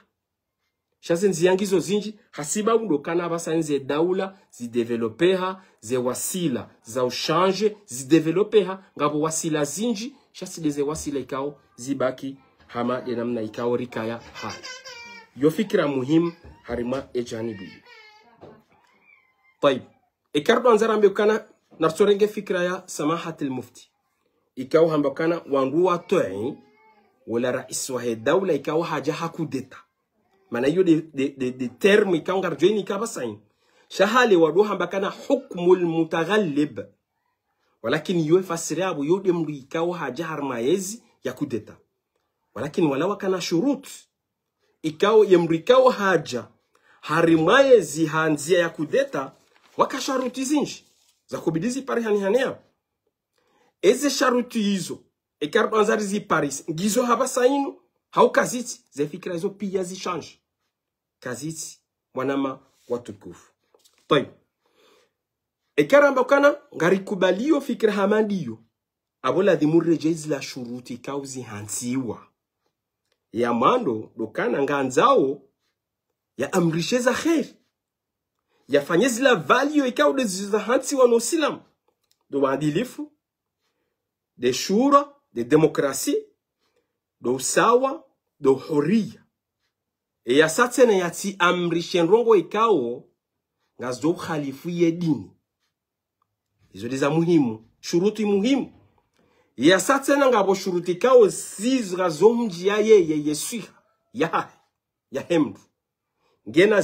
shaze nziyangizo zinji hasiba ulokana basanze daula zidevelopeha ze wasila za ushange zidevelopeha ngabo wasila zinji shasideze wasila ikao zibaki hama de namna ikawori ha yo fikra muhim harima e janibi طيب ikarɗon zaran kana narsorenge fikraya samahatil mufti ikaw hamba kana wanruwa toyi wala rais he dawla ikaw haja hakudeta mana yo de, de, de, de terme ikaw ngar joyni shahali basayin shahale kana hukmul mutaghallib walakin yo fasire abo yo ɗemru ikaw haja harmayezi walakin walawa kana shurut ikao yemrikao haja harimaye zihanzia ya kudeta waka sharuti zinji kubidizi pari hanihanea eze sharuti izo ekarbanzari ziparisi ngizo haba sainu hau kaziti zefikira hizo pia zichanji kaziti mwanama watukufu tayib ekaramba kana ngarikubaliyo fikira hamandiyo abola dhimurejezi la shuruti hanziwa ya mando dokana nganzao ya za kheri yafanye zila valio de zizahansi nosilam do wadilifu de shura de demokrasi do usawa do horia eyasatsena yatsi amrishe nrongo ikawo ngazido ukhalifu yedini izo deza muhimu shurutu muhimu ya yasatse nangaboshurutikao zizra zomji yayeye yeswiha yahahe yahemdu ngena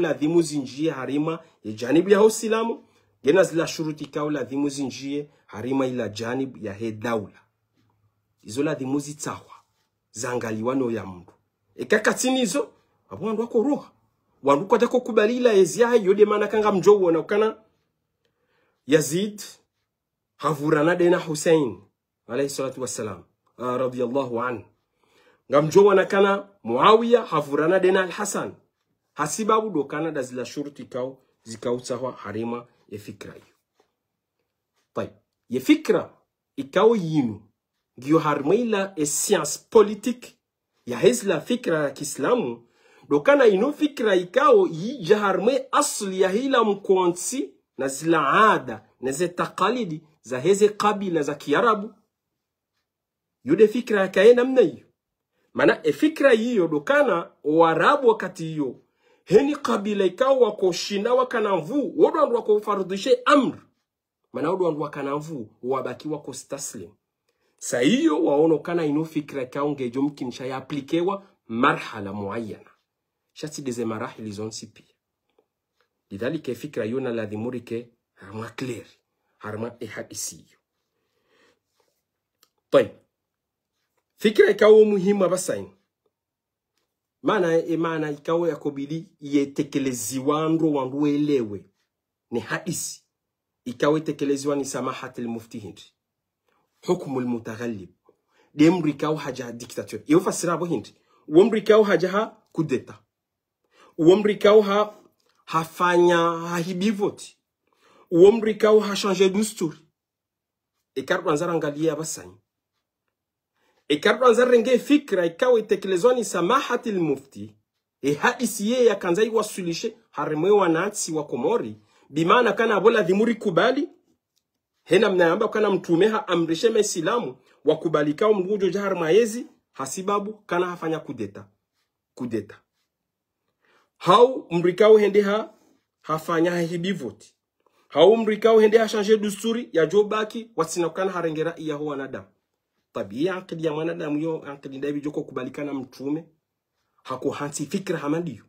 la dhimu zinjie harima ya ya janibu yejanibu yaho silamu ngena la dhimu zinjie harima ila janibu yahe daula izo ladhimu zitsahwa zangaliwa no ya mdu eka katini izo abo wandu akoroha wandu kwatako kubalila eziahe yodemana kanga mjouona ukana yazid havurana dena Hussein alayhi salatu wassalam uh, radiyallahu an ngam jowana kana muawiya havurana dena Al-Hasan hasibabu do kana da zila shurti kaw zikautsawa harima ya fikra hiyo tay ya fikra ikaw yinu ngiyo harmaila e science politique ya hizla fikra ya kiislamu do kana ino fikra ikawo yija harmai asli ya hila mkonsi na zila ada na ze takalidi za heze kabila za kiarabu yude fikira yakaye namna hiyo maana efikira hiyo dokana warabu wakati hiyo heni kabila ikao wako shinda wakanamvu wodo andu wako farudhishe amr maana wodo wandu wakanamvu wabaki wako staslim sa hiyo waono kana ino fikra fikira kaonge jomkin ya aplikewa marhala muayyana shati deze marahili zonsi pia lidhalika fikra yona ladhimurike mwa clear harma ihad e isiyo e طيب fikira ikawo e muhimu abasaini maana imana ikawo yakobidi yetekeleziwa ndo wandu welewe ni hadisi ikawo itekeleziwa ni samahat hindi hukumu almutaghallib demri ikawo haja diktator iyo fasira abo hindi uomri ikawo haja ha kudeta uomri ikawo ha hafanya hahibivoti womri kaw hachange dusturi e karɗo anzara ngaliye abasani e karɗo anzarre nge fikra e kaw samahati al-mufti e e haɗisi ya kanzai wasulishe haremwe wanatsi wa komori bimana kana bola dhimuri kubali hena mnayamba kana mtume amrishe mesilamu wakubalikao mrujo jahar maezi hasibabu kana hafanya kudeta kudeta hau mrikao hende ha hafanya hibivoti haumri haumrika hende ashange dusturi ya jobaki wasinakan harenge raia ho wanadamu tabia ya akili ya mwanadamu yo akili ndabi joko kubalikana mtume hako hansi fikra hamadi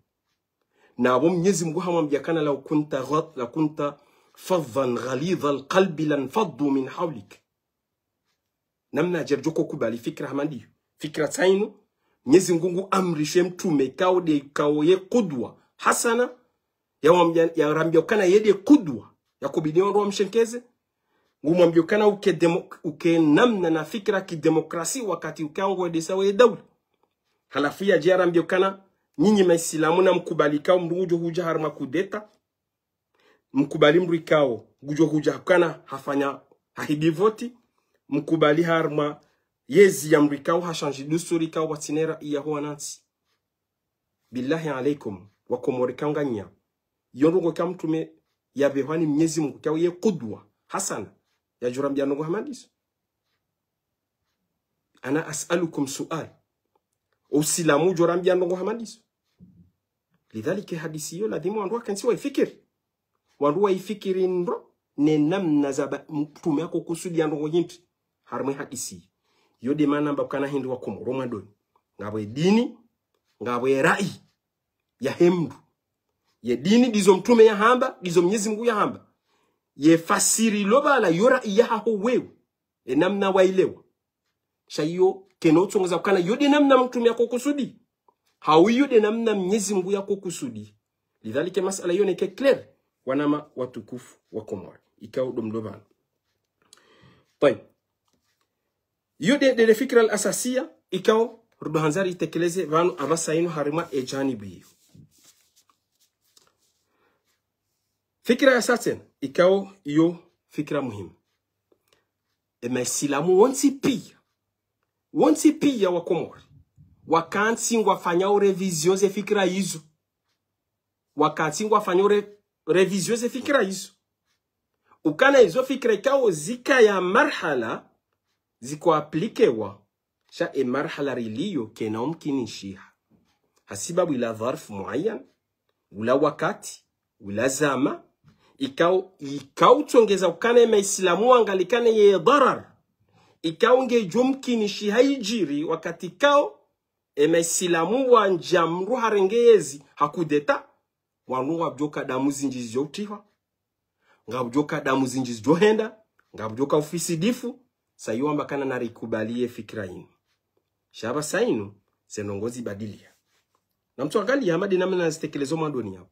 na abo mnyezi mngu hamwamjakana la kunta ghat la kunta fadhan ghalidha alqalbi faddu min hawlik namna joko kubali fikra hamadi fikra tsainu mnyezi mngu amrishe mtume kao de kao ye kudwa hasana ya, ya rambia kana yede kudwa yakubidi onrowa mshenkeze nguma mjukana uke, demo, uke namna na fikra ki demokrasi wakati wa desa wa dawla halafu ya jara mjukana nyinyi maislamu na mkubalika mruju huja harma kudeta mkubali mrikao gujo huja kana hafanya voti mkubali harma yezi ya mrikao hashanji dusuri kao watinera iyaho anansi billahi alaikum wakomorikao nganya yonrongo kamtume ya yabehoani mnyezi mungu kyawo ye kudwa hasana yajurambianogo hamandiso ana asalukum sual usilamu ya jorambianogo hamandiso lidhalika hadisi hiyo lazima wanruwa kansi wa wandu Wanruwa ifikiri nro. Nenam nazaba mtume yako kusudi ya ndongo hindi. harimwe hadisi yo mana manamba kana hindi wa kumuroma doni ngabwe dini ngabwe rai ya hemdu ye dini dizo mtume ya hamba dizo mnyezi mungu ya hamba yahamba yefasiri lobala yoraiyahaho wewe e namna wailewa shaiyo kenotsongoza kukana yode namna mtume yako kusudi hauyode namna mnyezi mungu yako kusudi lidhalike masala ke clear wanama watukufu wa wakomwa ikaw pai loban de de fikra al asasiya ikao ruɗo hanzar itekelese vanu abasayino harima ejani biyo Fikira ya satin ikawo iyo fikira muhimu. Imesilamu wansi pia wansi pia wa Komori wakansi wafanyao revision ze fikira hizo, wakansi wafanyao re, revision ze fikira hizo. Ukana hizo fikira ikao zika ya marhala zikuaplikewa sha emarhala riliyo nshiha hasibabu ila dharfu muayan ula wakati ula zama ikao ikawutsongeza ukane maislamu angalikane ye darar ikao ikaunge jumkini shihaijiri wakati kao e maislamu wa njamru harengeyezi hakudeta wanu wabjoka damu zinjizi joutiwa ngabjoka damu zinjizi johenda ngabjoka ofisi difu sayo ambakana na rikubalie fikra yinu shaba sainu senongozi badilia na mtu angalia amadi namna zitekelezwa mwandu ni hapo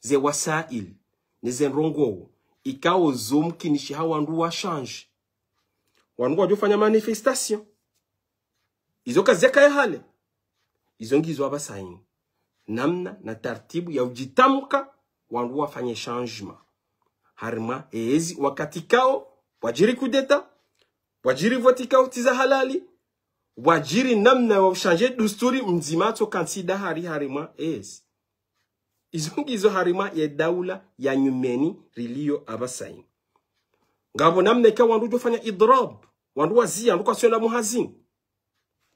ze wasaili nezenrongowo ikawo zomkinisha ha wandu washanji wandu wajofanya manifestation izo kazi yakaye hale izo ngizo abasaini namna na tartibu ya ujitamka wandu wafanye changement harima eezi wakati kao wajiri kudeta wajiri voti kao tiza halali wajiri namna wa ushanje dusturi mzima to kansida hari harima ezi izo ngizo harima ya daula ya nyumeni riliyo abasai ngabo namne ka wandu jofanya idrab wandu wazia nduka sio na muhazini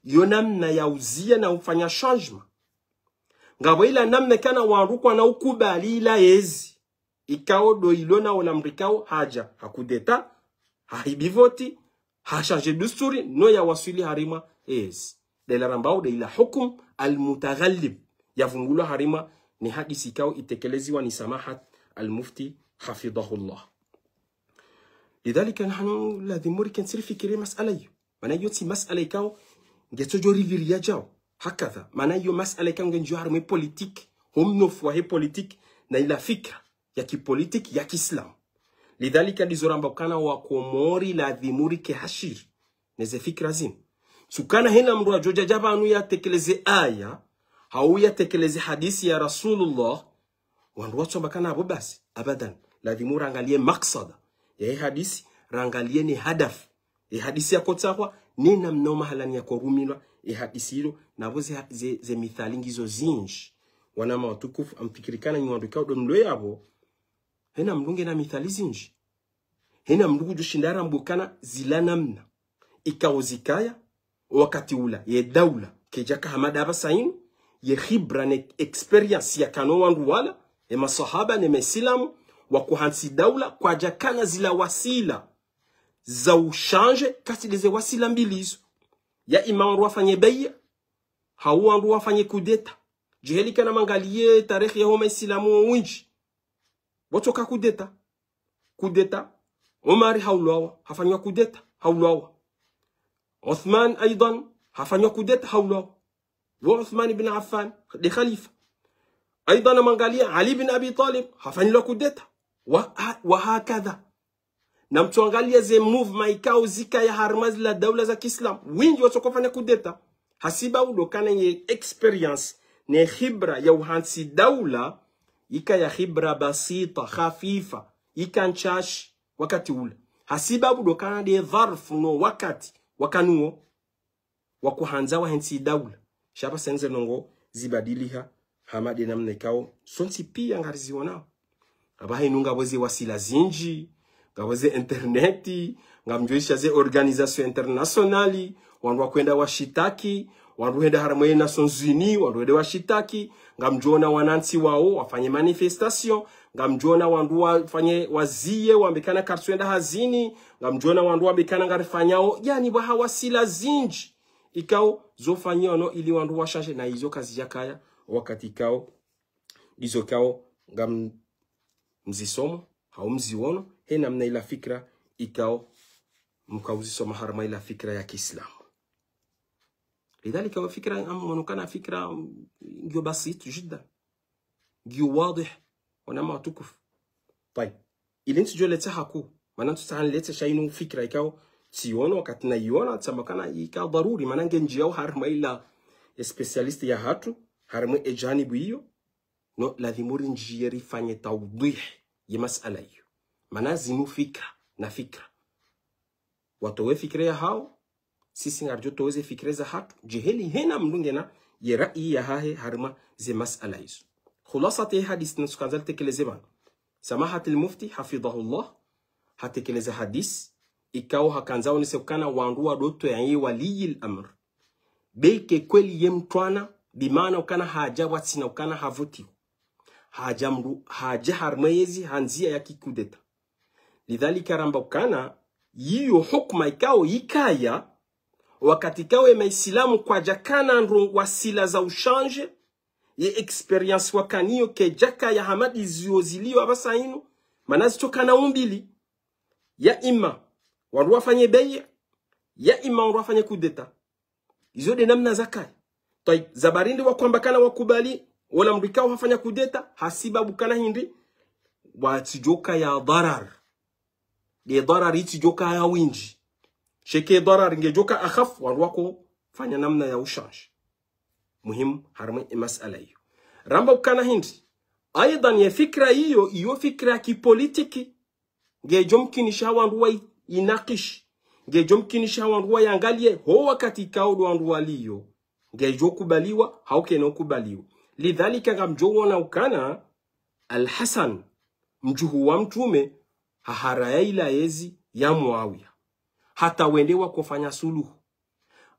yo namna ya uzia na ufanya changement ngabo ila namne kana wandu kwa na ukubali ila ezi ikao do ilona wala mrikao haja hakudeta haibivoti hashaje dusturi no ya wasili harima ezi de la rambao de ila hukum almutaghallib yavungulwa harima ni haki sikao itekeleziwa ni samahat almufti hafidhahullah. لذلك نحن لازم موري كنسير فكري مسألة معناها يوتي مسألة كاو جاتوجو ريفيريا جاو هكذا معناها يو مسألة كاو ngenjua harumi politik. Humno fuwahi politik na ila fikra Yaki politik, yaki islam. Lidhalika dizoramba wa wakumori la dhimuri ke hashir neze fikra zimu. sukana hina hena mndu ajoja jabanu yatekeleze aya hawuyatekeleze hadisi ya rasulullah wandu watsomba kanabo basi abadan lazima urangalie maksada yaye hadisi rangalie ni hadafu ihadisi ya tsahwa ni namna mahalani ya korumilwa ihadisi ilo nabo ze, ze, ze mithali ngizo zinji wanama watukufu amfikirikana nyiwandu kao domlwe yabo hena mlunge na mithali zinji hena mlungu jushindara mbukana zila namna ikao wakati ula ye daula kejaka hamada sainu ye khibra ne experience ya kano wangu wala e masahaba ne mesilamu wa kuhansi daula kwa jakana zila wasila za ushange kati leze wasila mbili hizo ya imam wandu wafanye beia hau wangu wafanye kudeta jihelika kana mangalie tarehe ya homa isilamu winji botoka kudeta kudeta umari haulawa hafanywa kudeta haulawa Uthman aidan hafanywa kudeta haulawa wa Uthman ibn Affan ni khalifa. Aidha namwangalia Ali ibn Abi Talib la kudeta wa, ha, wa hakadha na mtuangalia ze movement ikao zika ya Harmaz la daula za Kiislamu wingi watokofanya kudeta hasiba kana ye experience ne khibra ya uhansi daula ika ya khibra basita khafifa nchash wakati ule hasiba kana de dharfu no wakati wakanuo wakuhanza wa hansi daula shapa senze nongo zibadilika hamadi namna ikawo sonsi pia ngari zionao abahi nunga boze wasila zinji ngaboze interneti ngamjoisha ze organisation internationali wandu wakwenda washitaki wandu henda haramwe Nations Unies wandu hende washitaki ngamjona wanansi wao wafanye manifestation ngamjona wandu wafanye wazie wambekana karswenda hazini ngamjona wandu wambekana ngarifanyao yani wasila zinji ikao zofanyia ono ili wandu washashe na izo kazi yakaya wakati kao izo kao gam mzisomo au mziwono he namna ila fikra ikao mkauzisoma harma ila fikra ya Kiislamu. Lidhalika fikra mwonekana fikra ndio basit jida ndio wadih wana matukufu. Tayeb, ili nitujoleta haku maana tutanileta shayinu fikra ikao tsiona wakati na iona tsamakana ika daruri manange njia njiyao harma ila specialist ya hatu harma ejani iyo no lazimuri njia rifanye tawdih ya masala iyo manazimu fikra na fikra watowe fikra ya hao sisi ngarjo toze fikra za hatu jeheli hena mlungena ya rai ya hahe harma ze masala hizo khulasati hadith nusukanzal tekeleze bana samahat المفتي حفظه الله Allah hatekeleze hadith ikao ikaw hakanzawo nisekukana wandu ya yeye waliyil amr beke kweli ye mtwana bimana ukana haja watsina ukana havuti haja mru haja harmeyezi hanzia ya kikudeta lidhalika ramba ukana yiyo hukma ikao ikaya wakati kawe maisilamu kwaja kana ndungwa sila za ushanje ye experience wakaniyo ke jaka ya hamadi ziozilio zioziliwa basa ino manazitokana umbili ya ima wandu wafanye beye ya ima wandu wafanye kudeta izo de namna zakai toi zabarindi wakwambakana wakubali wala mrikao hafanya kudeta hasiba bukana hindi watijoka ya darar ye darar itijoka ya winji sheke darar ngejoka akhaf wandu wako fanya namna ya ushanj muhimu harma masala hiyo ramba ukana hindi aidan ya fikra hiyo iyo fikra ya kipolitiki ngejomkinisha wandu wai inakish ngejomkinisha wandu yangalie ho wakati kaudu wandu hauke ngejokubaliwa kubaliwa lidhalika ngamjowona ukana alhasan mjuhu wa mtume ila yezi ya muawiya hata wendewa kufanya suluhu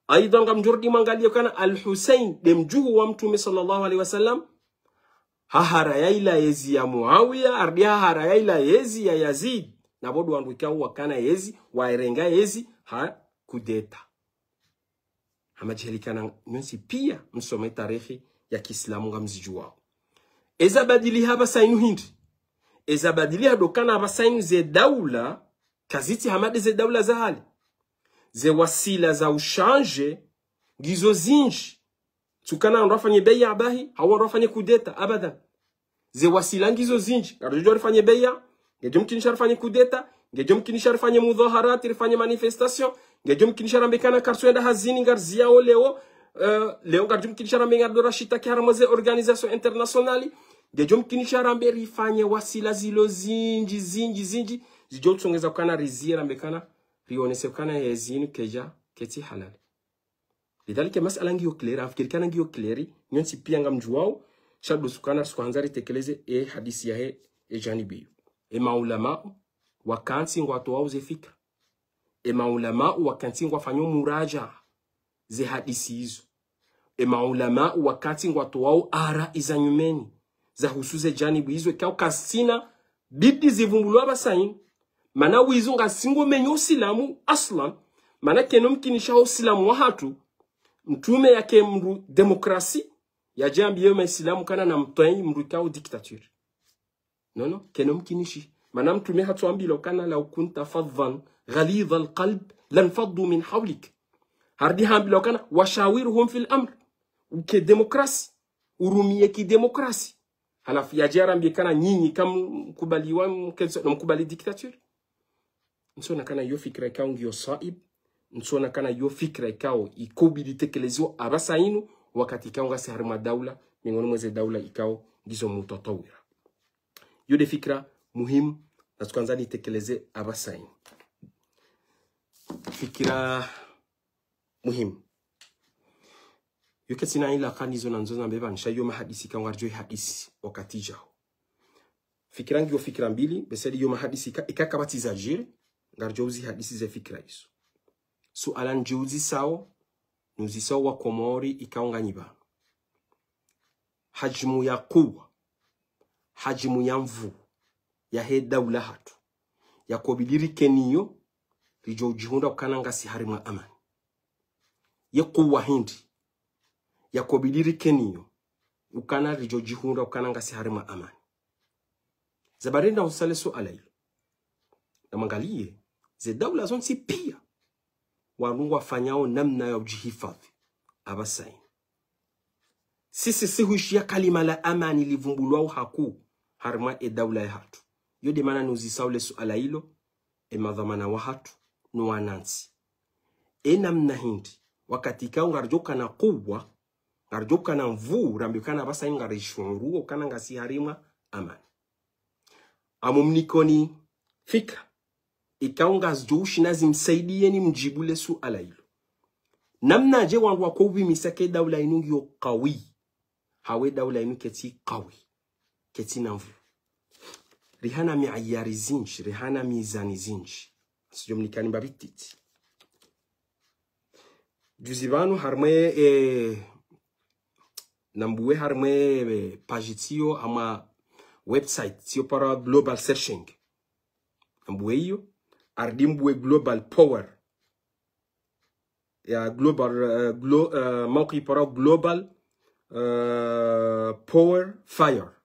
aidha ngamjordi mangalie kana alhusain de mjuhu wa mtume sallallahu alaihi wasallam ila yezi ya muawiya ardi ila yezi ya yazid na bodu nabodu uwa kana yezi waerenga yezi ha kudeta Hama jihelika na nyonsi pia msome tarehe ya kislamu nga mziju mzijuwao eza badili haba sainu hindi eza badili hadokana haba sainu ze daula kaziti hamade ze daula za hali ze wasila za ushanje gizo zinji Tukana andu afanye beya abahi hawa andu afanye kudeta abadan ze wasila ngizo zinji arjojo arifanye beya ngejomkinisha rifanye kudeta ngejomkinisha rifanye mudhaharati rifanye manifestation ngejomkinisha rambekana karsoenda hazini ngarziao leo uh, leo ngarjomkinisha rambe ngardorashitaki haramoze organisation internationali ngejomkinisha rambe rifanye wasila zilo zinji zinji zinji tsongeza kukana rizie rambekana rionese kukana yezinu keja keti halali lidhalika masala ngiyo kleri afikirikana ngiyo kleri nyonsi pia ngamjuwao shabdusukana sikuhanza tekeleze e eh, hadisi ya he e eh, janibiyo ulama emaulamau wakantsingwa atoao ze fikra emaulamau ngwa fanyo muraja ze hadisi hizo ulama emaulamau wakantsingwa atoao ara iza nyumeni za husuze jani hizo kyao kasina bibi zivumbulwa basaini mana wizo nga singo menyo silamu aslan mana keno mkinishaho usilamu wa hatu mtume yake mru demokrasi ya jambi yajambiyo maisilamu kana na mtwenyi mru kao diktature nono kenomkinishi maana mtume hatuambi law kana law fadhan ghalidha alqalb lanfaddu min hawlik hardi hambi law kana fil amr uke demokrasi urumie kidemokrasi halafu yajarambie kana nyinyi kamkubaliwa mkubali diktaturi nsona kana hiyo fikira ikao ngiyo saib nsona kana hiyo fikira ikao ikobidi tekeleziwa abasa wakati ikao ngasi harima miongoni mweze daula ikao ngizo mutotowira hiyo ni fikra muhimu na tukaanza nitekeleze abasaini fikira muhimu yokesi sina ila kani zo nanzo nambe banisha yo mahadisi ka ngwarjo e hadisi wakati jao fikira ngio fikra mbili beseli yo mahadisi ka ikaka ikakabatiza jire ngarjo uzi hadisi ze fikra hizo so alan juzi sao nuzi sao wa komori ikaunga nyiba hajmu ya kuwa hajimu ya nvu yahe daula hatu keniyo rijo jihunda kukana ngasi harimwa amani yekuwa hindi yakobilirike niyo ukana rijojihunda ukana ngasi harimwa amani zabarinda usaleso alailo na mangalie ze daula zonsi pia wanu wafanyao namna ya ujihifadhi abasaini sisi si huishia kalima la amani livumbulwao hakuu harma e dawla ya hatu Yo de mana nuzisawule suala hilo e madhamana wa hatu no wanansi e namna hindi wakati kao ngarjo na kubwa ngarjo na mvu rambi kana basa ngarishuru kana ngasi harima amani amumnikoni fikra ikao e ngazjo ushinazi ni mjibule suala hilo namna je wangu wakobi misake dawla inungi yo kawi hawe dawla inu keti kawi rihana rihanami ayari zinshi rihanami izani zinshi sijomunikani mbabititi juzi bantu harumwe eh, nambuwe harumwe eh, paji ama website tsiyo para global searching nambuwe iyo ardimbuwe global power ya global uh, glo, uh, eh, mauki para global uh, power fire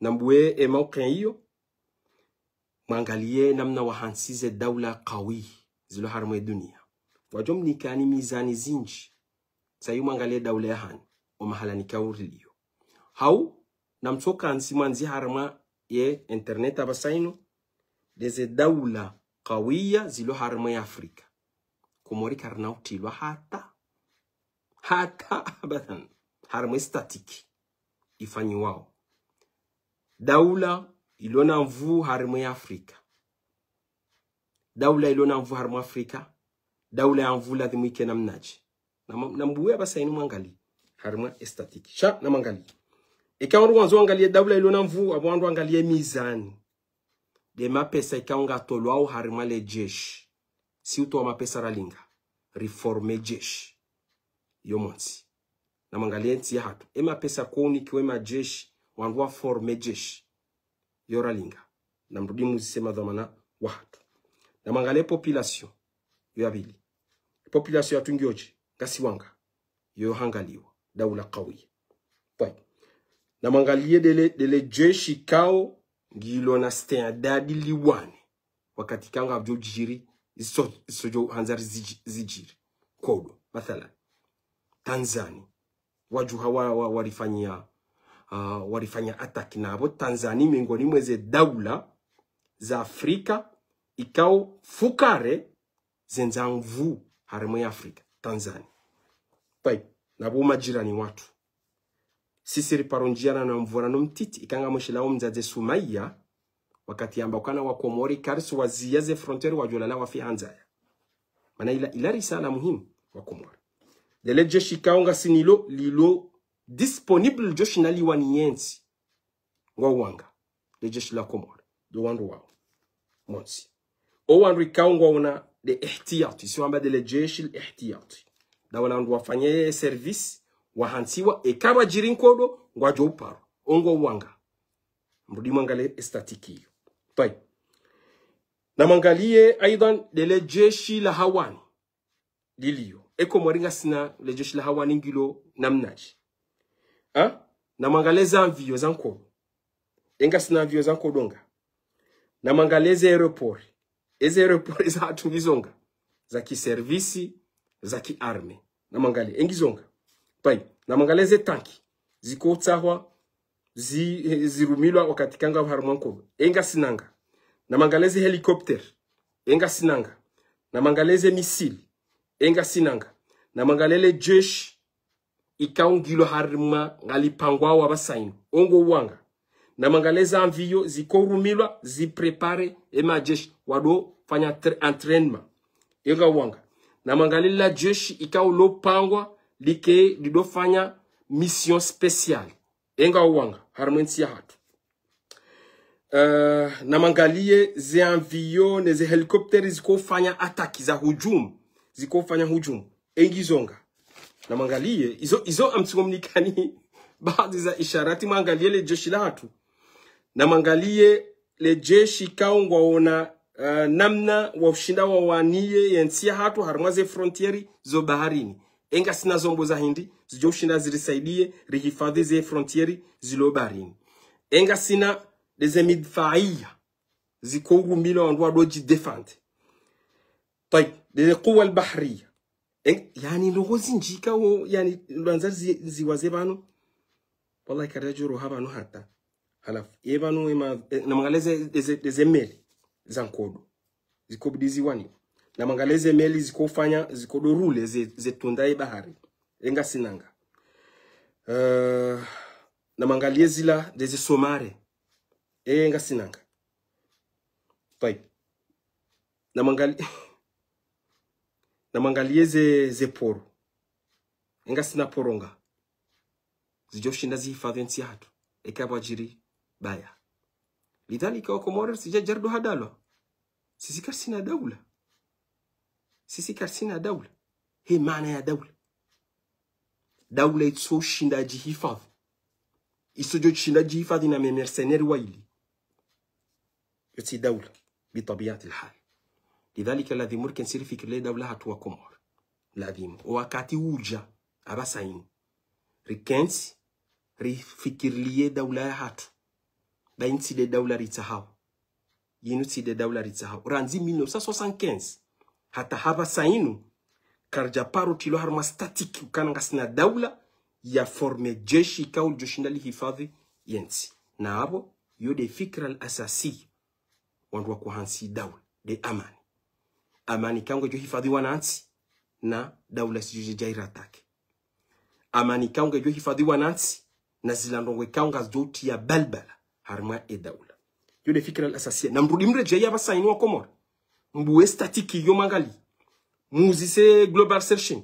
na e mauqin hiyo mwangalie namna wahansize daula kawi zilo harmwe dunia wajom nikani mizani zinji sayi mwangalie daula yahan omahalani kawuriliyo hau ansi mwanzi harma ye internet abasaino deze daula qawiya zilo harma ya e afrika kumori utilwa hata hata *laughs* abadan estatiki ifanyi ifanyiwao Daula ilona mvu harimu ya Afrika. Daula ilona mvu harimu Afrika. Daula ya mvu la lazima na mnaji. Na mbuwe basa inu mwangali. Harimo estatiki. Cha na mwangali. Ika wandu wanzo angalie daula ilona mvu abu wandu angalie mizani. De mapesa ika wanga tolo au harimu le jesh. Si uto wa mapesa ralinga. Reforme jesh. Yomonsi. Na mwangalie nti ya hatu. Ema pesa kuhu kouni kiwe majeshi wangwa forme jeshi yoralinga namrudi muzisema dhamana wahatu na mangale population yoyabili population yatungioje ngasiwanga yoyohangaliwa daula kawiye na mwangalie dele, dele jeshi kao ngilo na stendadi liwane wakati kanga abjo jiri isojo iso hanzari zijiri kodo mathalan tanzania waju hawa warifanyia uh, walifanya attack na hapo Tanzania miongoni mweze daula za Afrika ikao fukare zenza mvu harimo ya Afrika Tanzania pai na bo majirani watu sisi riparonjiana na mvura no mtiti ikanga mwishilawo mzaze Sumaya wakati amba kana wa Komori karsi waziyaze frontiere wajolala wafi hanzaya mana ila, ila risala muhimu wa Komori lele jeshi kaonga sinilo lilo disponible joshi naliwa ni yensi ngwa wanga le jeshi la komore do wandu wao monsi o wandu ikao ngwa wana de ihtiyati si wamba de le jeshi le ihtiyati da wana wanandu wafanye service wahansiwa ekawa jiri nkodo ngwa joparo uparo ongo wanga mbudi mangale estatiki yu tay na mwangalie aidan le jeshi la hawani liliyo eko mwaringa sina le jeshi la hawani ngilo mnaji ha? na namwangaleza mvio za nkobo enga sina mvio za nkobo donga namwangaleza aeroport ezi aeroport *laughs* zaatungizonga za kiservisi za kiarme namwangalia engizonga pai na namwangaleze tanki ziko zikotsahwa zi, zirumilwa wakati kanga harumwa nkobo enga sinanga na namwangaleze helicopter enga sinanga na namwangaleze misili enga sinanga na namwangalele jeshi ikaungilo harima ngalipangwawo abasaino ongo wanga na mangaleza mvio zikorumilwa ziprepare emajeshi fanya entraînement ega wanga na mangalila jeshi ikawulopangwa like lidofanya mission spéciale enga wanga harmwensi ya hatu Uh, eh, na mangalie ze namangalie ziamviyo nezihelikopteri zikofanya ataki za hujumu zikofanya hujumu engizonga na mwangalie izo hizo amtungomnikani *laughs* baadhi za isharati mwangalie le jeshi latu na mwangalie le jeshi kaongwa ona uh, eh, namna wa ushinda wa waniye yensia hatu harmaze frontieri zo baharini enga sina zombo za hindi zijo ushinda zirisaidie rihifadhi ze frontieri zilo baharini enga sina deze midfaia ziko ugumilo wandu doji defante طيب kuwa البحرية Eh, yani ndokhozi njika wo yani lwanza ziwaze bano wallahi karajuru bano hata halafu yevano ema eh, namangaleze ezemeli zankodo zikobidi ziwani namangaleze meli zikofanya zikodorule zetundaye bahari engasinanga uh, eh, namangalie zila dezisomare engasinanga taip namangalie *laughs* namwangalie ze, ze poro inga sina poronga zijoshinda zihifadhi nsi yatu ekabwajiri baya lidhalika wakomorers jajardo hadalwa sisi kar sina daula sisi kar sina daula he maana ya daula daula itsoshinda jihifadhi isojoshinda jihifadhi na memerceneri waili itsi daula بطبيعه الحال lidhalika ladhi murken le dawla hatuwa komor lazima wakati uja abasaini rikensi rifikirlie dawla ya hatu daintside dawla ritsahau yinutside dawla ritsahau ranzi 1975 hata haba sainu karja paru tilo harma statik ukananga sina dawla ya forme jeshi ikaul joshinda li hifadhi yensi na abo yode fikra al asasi wanduwa kuhansi dawla de amani amani kangu jo na nchi na daula sijuje jaira take amani kangu jo na nchi na zilandongwe kanga zoti ya balbala harma e daula yule fikra al-asasia na mrudi mre jaya basa inua komor mbuwe statiki yo mangali muzise global searching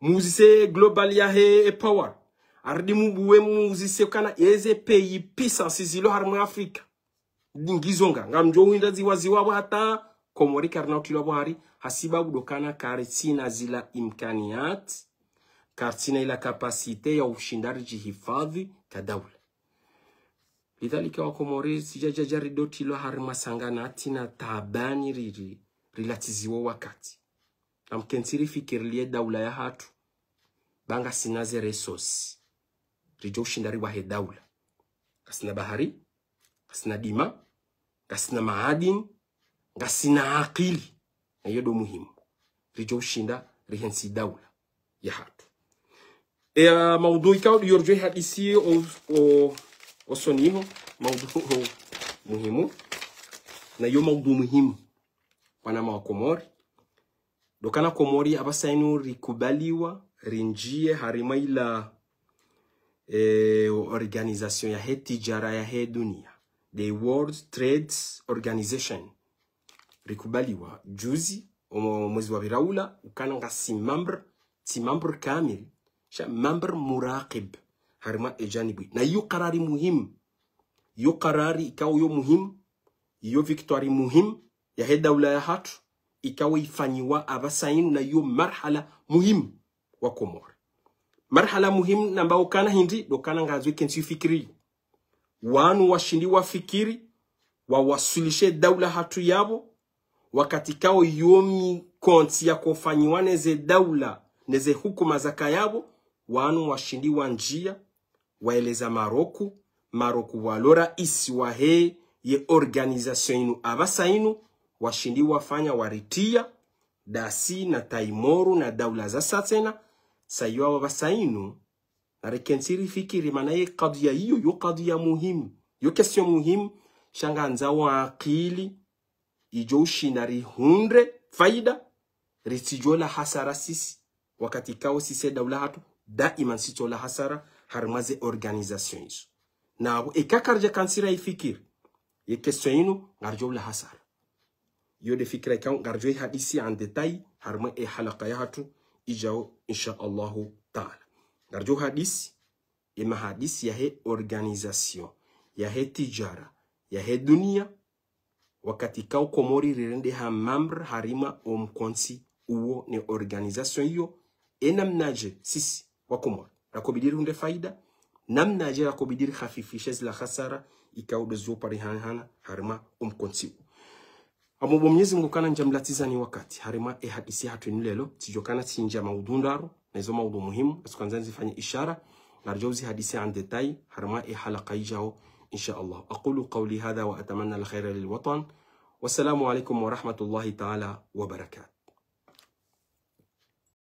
muzise global ya he e power ardi mbuwe muzise kana eze peyi pisa sizilo harma afrika ngizonga ngamjo winda ziwa ziwa hata komori karnakila bwari hasibabu dokana kar sina zila imkaniat kar sina ila kapasite ya ushindari ushindaji hifadhi ta daula lidhalika wakomori sijajajaridotilo hari masangana atina tabani riri rilatiziwa wakati na mkensiri fikirilie daula ya hatu banga sinaze resosi rijo ushindari wahe daula kasina bahari kasina dima kasina maadini na sina akili na hiyo ndo muhimu rijo ushinda rihensi daula ya hatu e uh, maudhui kao yorjo hadisi o, o, o soniho maudhu muhimu na hiyo maudhu muhimu wanama wa Komori dokana Komori abasainu rikubaliwa rinjie harimaila ila eh, organization ya he tijara ya he dunia the World Trade Organization rikubaliwa juzi mwezi wa biraula ukananga si membre si membre kamil sha membre muraqib harima ejanibu na iyo karari muhimu iyo karari ikawa iyo muhimu iyo victoire muhimu he daula ya hatu ikawa ifanyiwa abasainu na iyo marhala muhimu wa komore marhala muhimu namba ukana hindi dokana ngazwe kensi fikiri wanu washindi wafikiri wawasilishe daula hatu yabo wakati kao yomi konti ya kufanywa neze daula neze hukuma za kayabo wanu washindi wa njia waeleza maroku maroku walora isi wahe ye organizasyon inu abasa inu washindi wafanya waritia dasi na taimoru na daula za satena sayuwa wabasa inu rekensiri fikiri mana ye kadhia hiyo yo ya muhimu yo kestion muhimu shanga nzawo akili ijo ushina rihundre faida ritijola hasara sisi wakati kao sise daula hatu daiman la hasara harmaze organisation izo nabo ekakarja kansira ifikir e ye question ngarjo la hasara yode fikira ikaw e ngarjoi e hadisi en detail harma e halaka ya hatu ijao insha Allahu taala ngarjo hadisi ima hadisi yahe ya he tijara ya he dunia wakati kau komori rende ha membre harima omkonsi uwo ne organisation yo e namnaje sisi wa komori rakobidiri hunde faida namnaje rakobidiri hafifishes la hasara ikawɗo zopari pari hana harima omkonsi uwo amo bo mwenyezi mungu kana njamlatizani wakati harima e hadisi hatwenu lelo tijokana tinja maudundaro ndaro na izo maudu muhimu natukanzani zifanye ishara narjo hadisi an detail harima e halaka ijao إن شاء الله أقول قولي هذا وأتمنى الخير للوطن والسلام عليكم ورحمة الله تعالى وبركاته